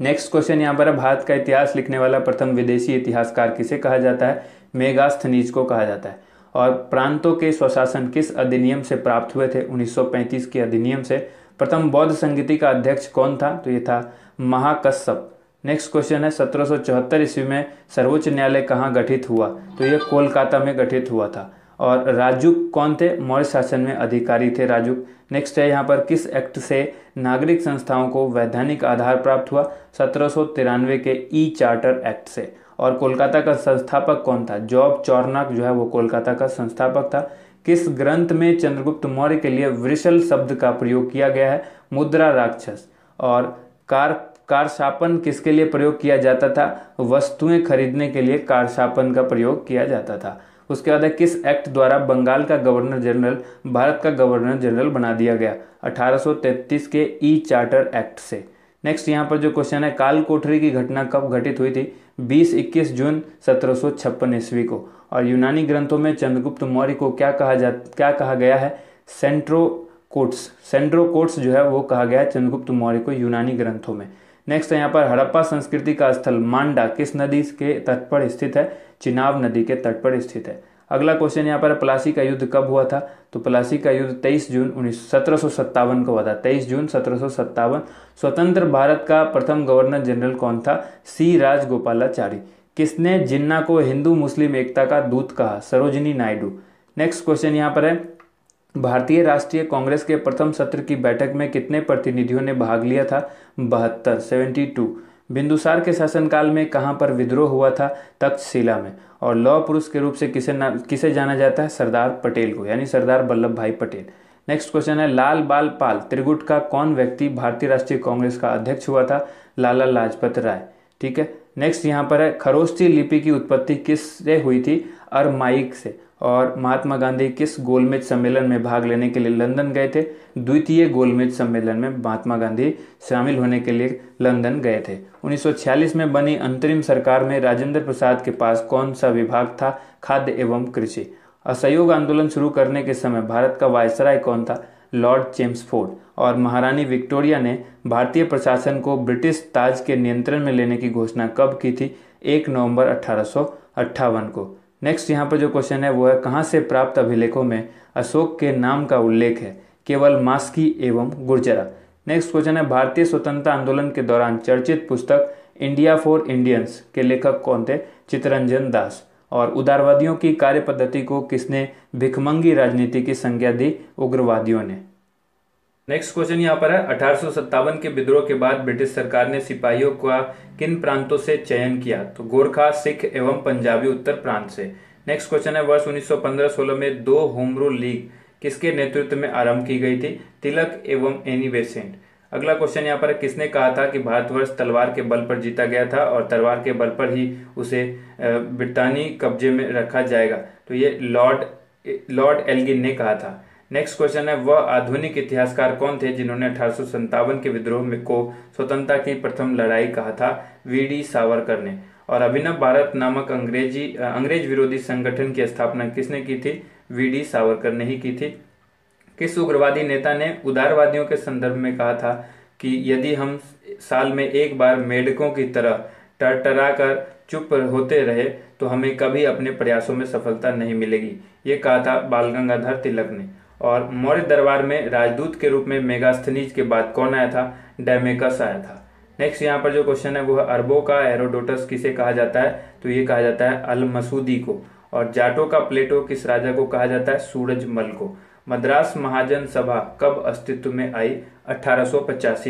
नेक्स्ट क्वेश्चन यहाँ पर है भारत का इतिहास लिखने वाला प्रथम विदेशी इतिहासकार किसे कहा जाता है मेगास्थनीज को कहा जाता है और प्रांतों के स्वशासन किस अधिनियम से प्राप्त हुए थे 1935 के अधिनियम से प्रथम बौद्ध संगीति का अध्यक्ष कौन था तो ये था महाकश्यप नेक्स्ट क्वेश्चन है सत्रह ईस्वी में सर्वोच्च न्यायालय कहाँ गठित हुआ तो ये कोलकाता में गठित हुआ था और राजुक कौन थे मौर्य शासन में अधिकारी थे राजुक नेक्स्ट है यहाँ पर किस एक्ट से नागरिक संस्थाओं को वैधानिक आधार प्राप्त हुआ सत्रह के ई चार्टर एक्ट से और कोलकाता का संस्थापक कौन था जॉब चौरनाक जो है वो कोलकाता का संस्थापक था किस ग्रंथ में चंद्रगुप्त मौर्य के लिए वृषल शब्द का प्रयोग किया गया है मुद्रा राक्षस और कार कारशापन किसके लिए प्रयोग किया जाता था वस्तुएं खरीदने के लिए कारशापन का प्रयोग किया जाता था उसके बाद किस एक्ट द्वारा बंगाल का गवर्नर जनरल भारत का गवर्नर जनरल बना दिया गया 1833 के ई चार्टर एक्ट से नेक्स्ट यहाँ पर जो क्वेश्चन है काल कोठरी की घटना कब घटित हुई थी 20-21 जून सत्रह ईस्वी को और यूनानी ग्रंथों में चंद्रगुप्त मौर्य को क्या कहा जा क्या कहा गया है सेंट्रो कोट्स सेंट्रो कोट्स जो है वो कहा गया है चंद्रगुप्त मौर्य को यूनानी ग्रंथों में नेक्स्ट है यहाँ पर हड़प्पा संस्कृति का स्थल मांडा किस नदी के तट पर स्थित है चिनाब नदी के तट पर स्थित है अगला क्वेश्चन यहाँ पर प्लासी का युद्ध कब हुआ था तो प्लासी का युद्ध 23 जून उन्नीस सत्रह को हुआ था 23 जून सत्रह स्वतंत्र भारत का प्रथम गवर्नर जनरल कौन था सी राजगोपालाचारी किसने जिन्ना को हिंदू मुस्लिम एकता का दूत कहा सरोजिनी नायडू नेक्स्ट क्वेश्चन यहाँ पर है भारतीय राष्ट्रीय कांग्रेस के प्रथम सत्र की बैठक में कितने प्रतिनिधियों ने भाग लिया था बहत्तर सेवेंटी टू बिंदुसार के शासनकाल में कहाँ पर विद्रोह हुआ था तक्षशिला में और लौ पुरुष के रूप से किसे नाम किसे जाना जाता है सरदार पटेल को यानी सरदार वल्लभ भाई पटेल नेक्स्ट क्वेश्चन है लाल बाल पाल त्रिगुट का कौन व्यक्ति भारतीय राष्ट्रीय कांग्रेस का अध्यक्ष हुआ था लाला लाजपत राय ठीक है नेक्स्ट यहाँ पर है खरोस्ती लिपि की उत्पत्ति किस से हुई थी अरमाइक से और महात्मा गांधी किस गोलमेज सम्मेलन में भाग लेने के लिए लंदन गए थे द्वितीय गोलमेज सम्मेलन में महात्मा गांधी शामिल होने के लिए लंदन गए थे 1946 में बनी अंतरिम सरकार में राजेंद्र प्रसाद के पास कौन सा विभाग था खाद्य एवं कृषि असहयोग आंदोलन शुरू करने के समय भारत का वायसराय कौन था लॉर्ड चेम्स और महारानी विक्टोरिया ने भारतीय प्रशासन को ब्रिटिश ताज के नियंत्रण में लेने की घोषणा कब की थी एक नवंबर अठारह को नेक्स्ट यहाँ पर जो क्वेश्चन है वो है कहाँ से प्राप्त अभिलेखों में अशोक के नाम का उल्लेख है केवल मास्की एवं गुर्जरा नेक्स्ट क्वेश्चन है भारतीय स्वतंत्रता आंदोलन के दौरान चर्चित पुस्तक इंडिया फॉर इंडियंस के लेखक कौन थे चितरंजन दास और उदारवादियों की कार्य पद्धति को किसने भिखमंगी राजनीति की संज्ञा दी उग्रवादियों ने नेक्स्ट क्वेश्चन यहाँ पर है अठारह के विद्रोह के बाद ब्रिटिश सरकार ने सिपाहियों का किन प्रांतों से चयन किया तो गोरखा सिख एवं पंजाबी उत्तर प्रांत से नेक्स्ट क्वेश्चन है वर्ष 1915-16 में दो होमरू लीग किसके नेतृत्व में आरंभ की गई थी तिलक एवं एनी बेसेंट अगला क्वेश्चन यहाँ पर किसने कहा था कि भारतवर्ष तलवार के बल पर जीता गया था और तलवार के बल पर ही उसे ब्रिटानी कब्जे में रखा जाएगा तो ये लॉर्ड लॉर्ड एलगिन ने कहा था नेक्स्ट क्वेश्चन है वह आधुनिक इतिहासकार कौन थे जिन्होंने अठारह के विद्रोह में को स्वतंत्रता की प्रथम लड़ाई कहा था वी डी सावरकर ने और अभिनव भारत नामक अंग्रेजी अंग्रेज विरोधी संगठन की स्थापना किसने की थी वी डी सावरकर ने ही की थी किस उग्रवादी नेता ने उदारवादियों के संदर्भ में कहा था कि यदि हम साल में एक बार मेढकों की तरह टरटरा कर चुप होते रहे तो हमें कभी अपने प्रयासों में सफलता नहीं मिलेगी ये कहा था बाल गंगाधर तिलक ने और मौर्य दरबार में राजदूत के रूप में मेगास्थनीज के बाद कौन आया था डेमेकस आया था नेक्स्ट यहाँ पर जो क्वेश्चन है वो है अरबों का एरोडोटस किसे कहा जाता है तो ये कहा जाता है अल मसूदी को और जाटो का प्लेटो किस राजा को कहा जाता है सूरज मल को मद्रास महाजन सभा कब अस्तित्व में आई अठारह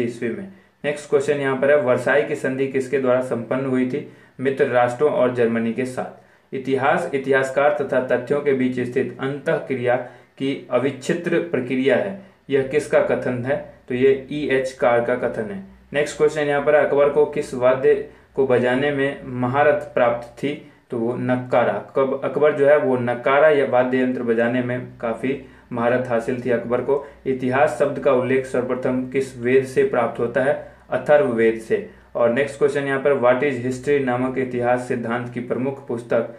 ईस्वी में नेक्स्ट क्वेश्चन यहाँ पर है वर्षाई की संधि किसके द्वारा संपन्न हुई थी मित्र राष्ट्रों और जर्मनी के साथ इतिहास इतिहासकार तथा तथ्यों के बीच स्थित अंत क्रिया कि अविच्छित्र प्रक्रिया है यह किसका कथन है तो यह ई एच कार का कथन है नेक्स्ट क्वेश्चन यहाँ पर अकबर को किस वाद्य को बजाने में महारत प्राप्त थी तो वो नकारा कब अकबर जो है वो नकारा या वाद्य यंत्र बजाने में काफ़ी महारत हासिल थी अकबर को इतिहास शब्द का उल्लेख सर्वप्रथम किस वेद से प्राप्त होता है अथर्व वेद से और नेक्स्ट क्वेश्चन यहाँ पर व्हाट इज हिस्ट्री नामक इतिहास सिद्धांत की प्रमुख पुस्तक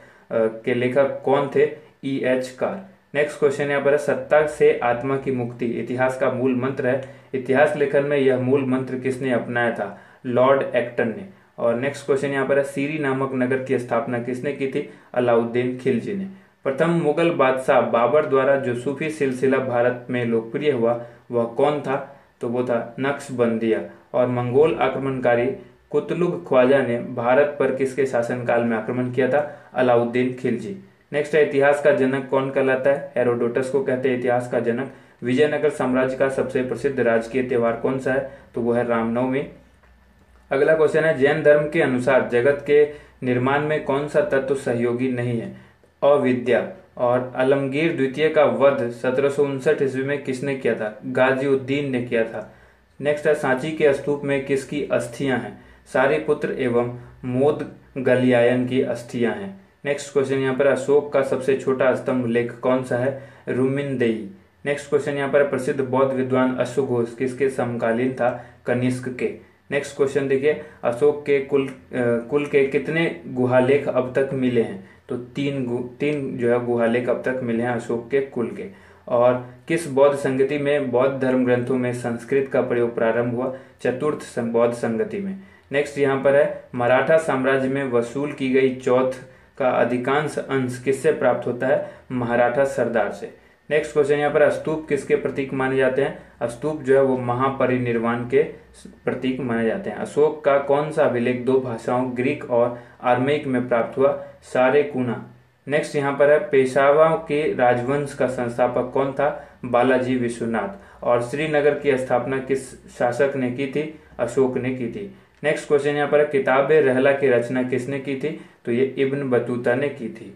के लेखक कौन थे E H Carr next question यहाँ पर है सत्ता से आत्मा की मुक्ति इतिहास का मूल मंत्र है इतिहास लेखन में यह मूल मंत्र किसने अपनाया था लॉर्ड एक्टन ने और नेक्स्ट क्वेश्चन यहाँ पर है सीरी नामक नगर की स्थापना किसने की थी अलाउद्दीन खिलजी ने प्रथम मुगल बादशाह बाबर द्वारा जो सूफी सिलसिला भारत में लोकप्रिय हुआ वह कौन था तो वो था नक्शबंदिया और मंगोल आक्रमणकारी कुतलुग ख्वाजा ने भारत पर किसके शासनकाल में आक्रमण किया था अलाउद्दीन खिलजी नेक्स्ट है इतिहास का जनक कौन कहलाता है हेरोडोटस को कहते हैं इतिहास का जनक विजयनगर साम्राज्य का सबसे प्रसिद्ध राजकीय त्यौहार कौन सा है तो वो है रामनवमी अगला क्वेश्चन है जैन धर्म के अनुसार जगत के निर्माण में कौन सा तत्व सहयोगी नहीं है अविद्या और अलमगीर द्वितीय का वध सत्रह ईस्वी में किसने किया था गाजी उद्दीन ने किया था नेक्स्ट है सांची के स्तूप में किसकी अस्थियां हैं सारे पुत्र एवं मोद गलियायन की अस्थियां हैं नेक्स्ट क्वेश्चन यहाँ पर अशोक का सबसे छोटा स्तंभ लेख कौन सा है रुमिनदेई नेक्स्ट क्वेश्चन यहाँ पर प्रसिद्ध बौद्ध विद्वान अशोक घोष किसके समकालीन था कनिष्क के नेक्स्ट क्वेश्चन देखिए अशोक के कुल आ, कुल के कितने गुहालेख अब तक मिले हैं तो तीन तीन जो है गुहालेख अब तक मिले हैं अशोक के कुल के और किस बौद्ध संगति में बौद्ध धर्म ग्रंथों में संस्कृत का प्रयोग प्रारंभ हुआ चतुर्थ बौद्ध संगति में नेक्स्ट यहाँ पर है मराठा साम्राज्य में वसूल की गई चौथ का अधिकांश अंश किससे प्राप्त होता है महाराठा सरदार से नेक्स्ट क्वेश्चन यहाँ पर अस्तूप किसके प्रतीक माने जाते हैं अस्तूप जो है वो महापरिनिर्वाण के प्रतीक माने जाते हैं अशोक का कौन सा अभिलेख दो भाषाओं ग्रीक और आर्मेक में प्राप्त हुआ सारे कुना नेक्स्ट यहाँ पर है पेशावा के राजवंश का संस्थापक कौन था बालाजी विश्वनाथ और श्रीनगर की स्थापना किस शासक ने की थी अशोक ने की थी नेक्स्ट क्वेश्चन यहाँ पर है किताबे रहला की रचना किसने की थी तो ये इब्न बतूता ने की थी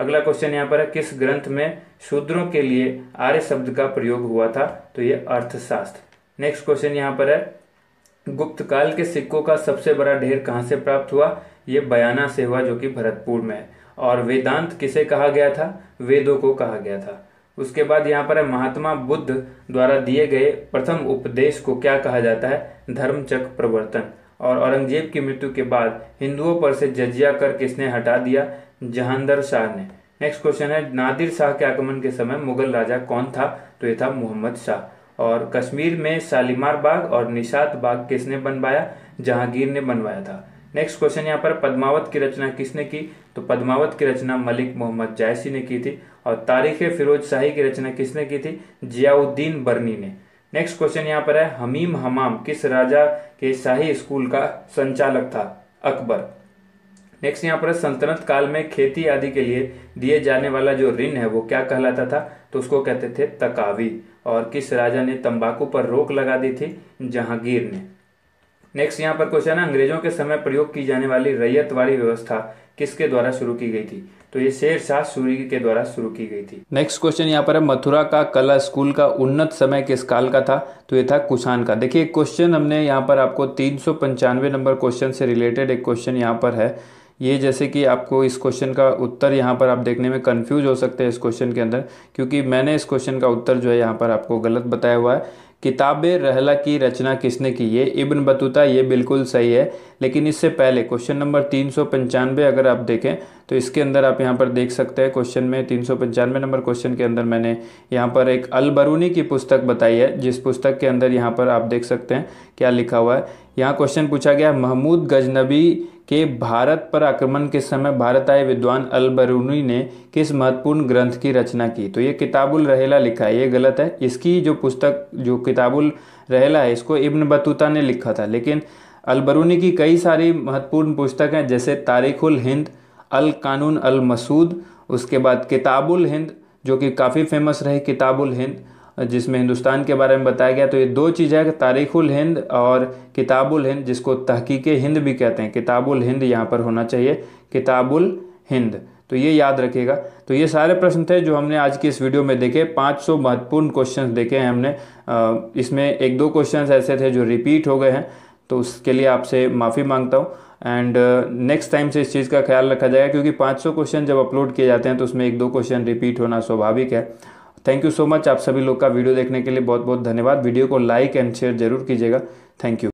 अगला क्वेश्चन यहाँ पर है किस ग्रंथ में शूद्रों के लिए आर्य शब्द का प्रयोग हुआ था तो ये अर्थशास्त्र नेक्स्ट क्वेश्चन यहाँ पर है गुप्त काल के सिक्कों का सबसे बड़ा ढेर कहाँ से प्राप्त हुआ ये बयाना से हुआ जो कि भरतपुर में है और वेदांत किसे कहा गया था वेदों को कहा गया था उसके बाद यहाँ पर है महात्मा बुद्ध द्वारा दिए गए प्रथम उपदेश को क्या कहा जाता है धर्मचक्र प्रवर्तन और औरंगजेब की मृत्यु के बाद हिंदुओं पर से जजिया कर किसने हटा दिया जहांदर शाह ने नेक्स्ट क्वेश्चन है नादिर शाह के आगमन के समय मुगल राजा कौन था तो ये था मोहम्मद शाह और कश्मीर में शालीमार बाग और निशात बाग किसने बनवाया जहांगीर ने बनवाया था नेक्स्ट क्वेश्चन यहाँ पर पद्मावत की रचना किसने की तो पद्मावत की रचना मलिक मोहम्मद जायसी ने की थी और तारीख फिरोज शाही की रचना किसने की थी जियाउद्दीन बर्नी ने नेक्स्ट क्वेश्चन यहाँ पर है हमीम हमाम किस राजा के शाही स्कूल का संचालक था अकबर नेक्स्ट यहाँ पर संतनत काल में खेती आदि के लिए दिए जाने वाला जो ऋण है वो क्या कहलाता था तो उसको कहते थे तकावी और किस राजा ने तंबाकू पर रोक लगा दी थी जहांगीर ने नेक्स्ट यहाँ पर क्वेश्चन है अंग्रेजों के समय प्रयोग की जाने वाली रैयत वाली व्यवस्था किसके द्वारा शुरू की गई थी तो ये शेर शाह सूरी के द्वारा शुरू की गई थी नेक्स्ट क्वेश्चन यहाँ पर है मथुरा का कला स्कूल का उन्नत समय किस काल का था तो ये था कुशान का देखिए क्वेश्चन हमने यहाँ पर आपको तीन नंबर क्वेश्चन से रिलेटेड एक क्वेश्चन यहाँ पर है ये जैसे कि आपको इस क्वेश्चन का उत्तर यहाँ पर आप देखने में कंफ्यूज हो सकते हैं इस क्वेश्चन के अंदर क्योंकि मैंने इस क्वेश्चन का उत्तर जो है यहाँ पर आपको गलत बताया हुआ है किताब रहला की रचना किसने की है इब्न बतूता ये बिल्कुल सही है लेकिन इससे पहले क्वेश्चन नंबर तीन सौ पंचानवे अगर आप देखें तो इसके अंदर आप यहाँ पर देख सकते हैं क्वेश्चन में तीन सौ पंचानवे नंबर क्वेश्चन के अंदर मैंने यहाँ पर एक अलबरूनी की पुस्तक बताई है जिस पुस्तक के अंदर यहाँ पर आप देख सकते हैं क्या लिखा हुआ है यहाँ क्वेश्चन पूछा गया महमूद गजनबी कि भारत पर आक्रमण के समय भारत आए विद्वान अल बरूनी ने किस महत्वपूर्ण ग्रंथ की रचना की तो ये किताबुल रहेला लिखा है ये गलत है इसकी जो पुस्तक जो किताबुल रहेला है इसको इब्न बतूता ने लिखा था लेकिन अल बरूनी की कई सारी महत्वपूर्ण पुस्तक हैं जैसे तारीखुल हिंद अल कानून अल मसूद उसके बाद किताबुल हिंद जो कि काफ़ी फेमस रही किताबुल हिंद जिसमें हिंदुस्तान के बारे में बताया गया तो ये दो चीज़ें हैं तारीखुल हिंद और किताबुल हिंद जिसको तहकीक हिंद भी कहते हैं किताबुल हिंद यहाँ पर होना चाहिए किताबुल हिंद तो ये याद रखिएगा तो ये सारे प्रश्न थे जो हमने आज की इस वीडियो में देखे 500 महत्वपूर्ण क्वेश्चन देखे हैं हमने इसमें एक दो क्वेश्चन ऐसे थे जो रिपीट हो गए हैं तो उसके लिए आपसे माफ़ी मांगता हूँ एंड नेक्स्ट टाइम से इस चीज़ का ख्याल रखा जाएगा क्योंकि 500 क्वेश्चन जब अपलोड किए जाते हैं तो उसमें एक दो क्वेश्चन रिपीट होना स्वाभाविक है थैंक यू सो मच आप सभी लोग का वीडियो देखने के लिए बहुत बहुत धन्यवाद वीडियो को लाइक एंड शेयर जरूर कीजिएगा थैंक यू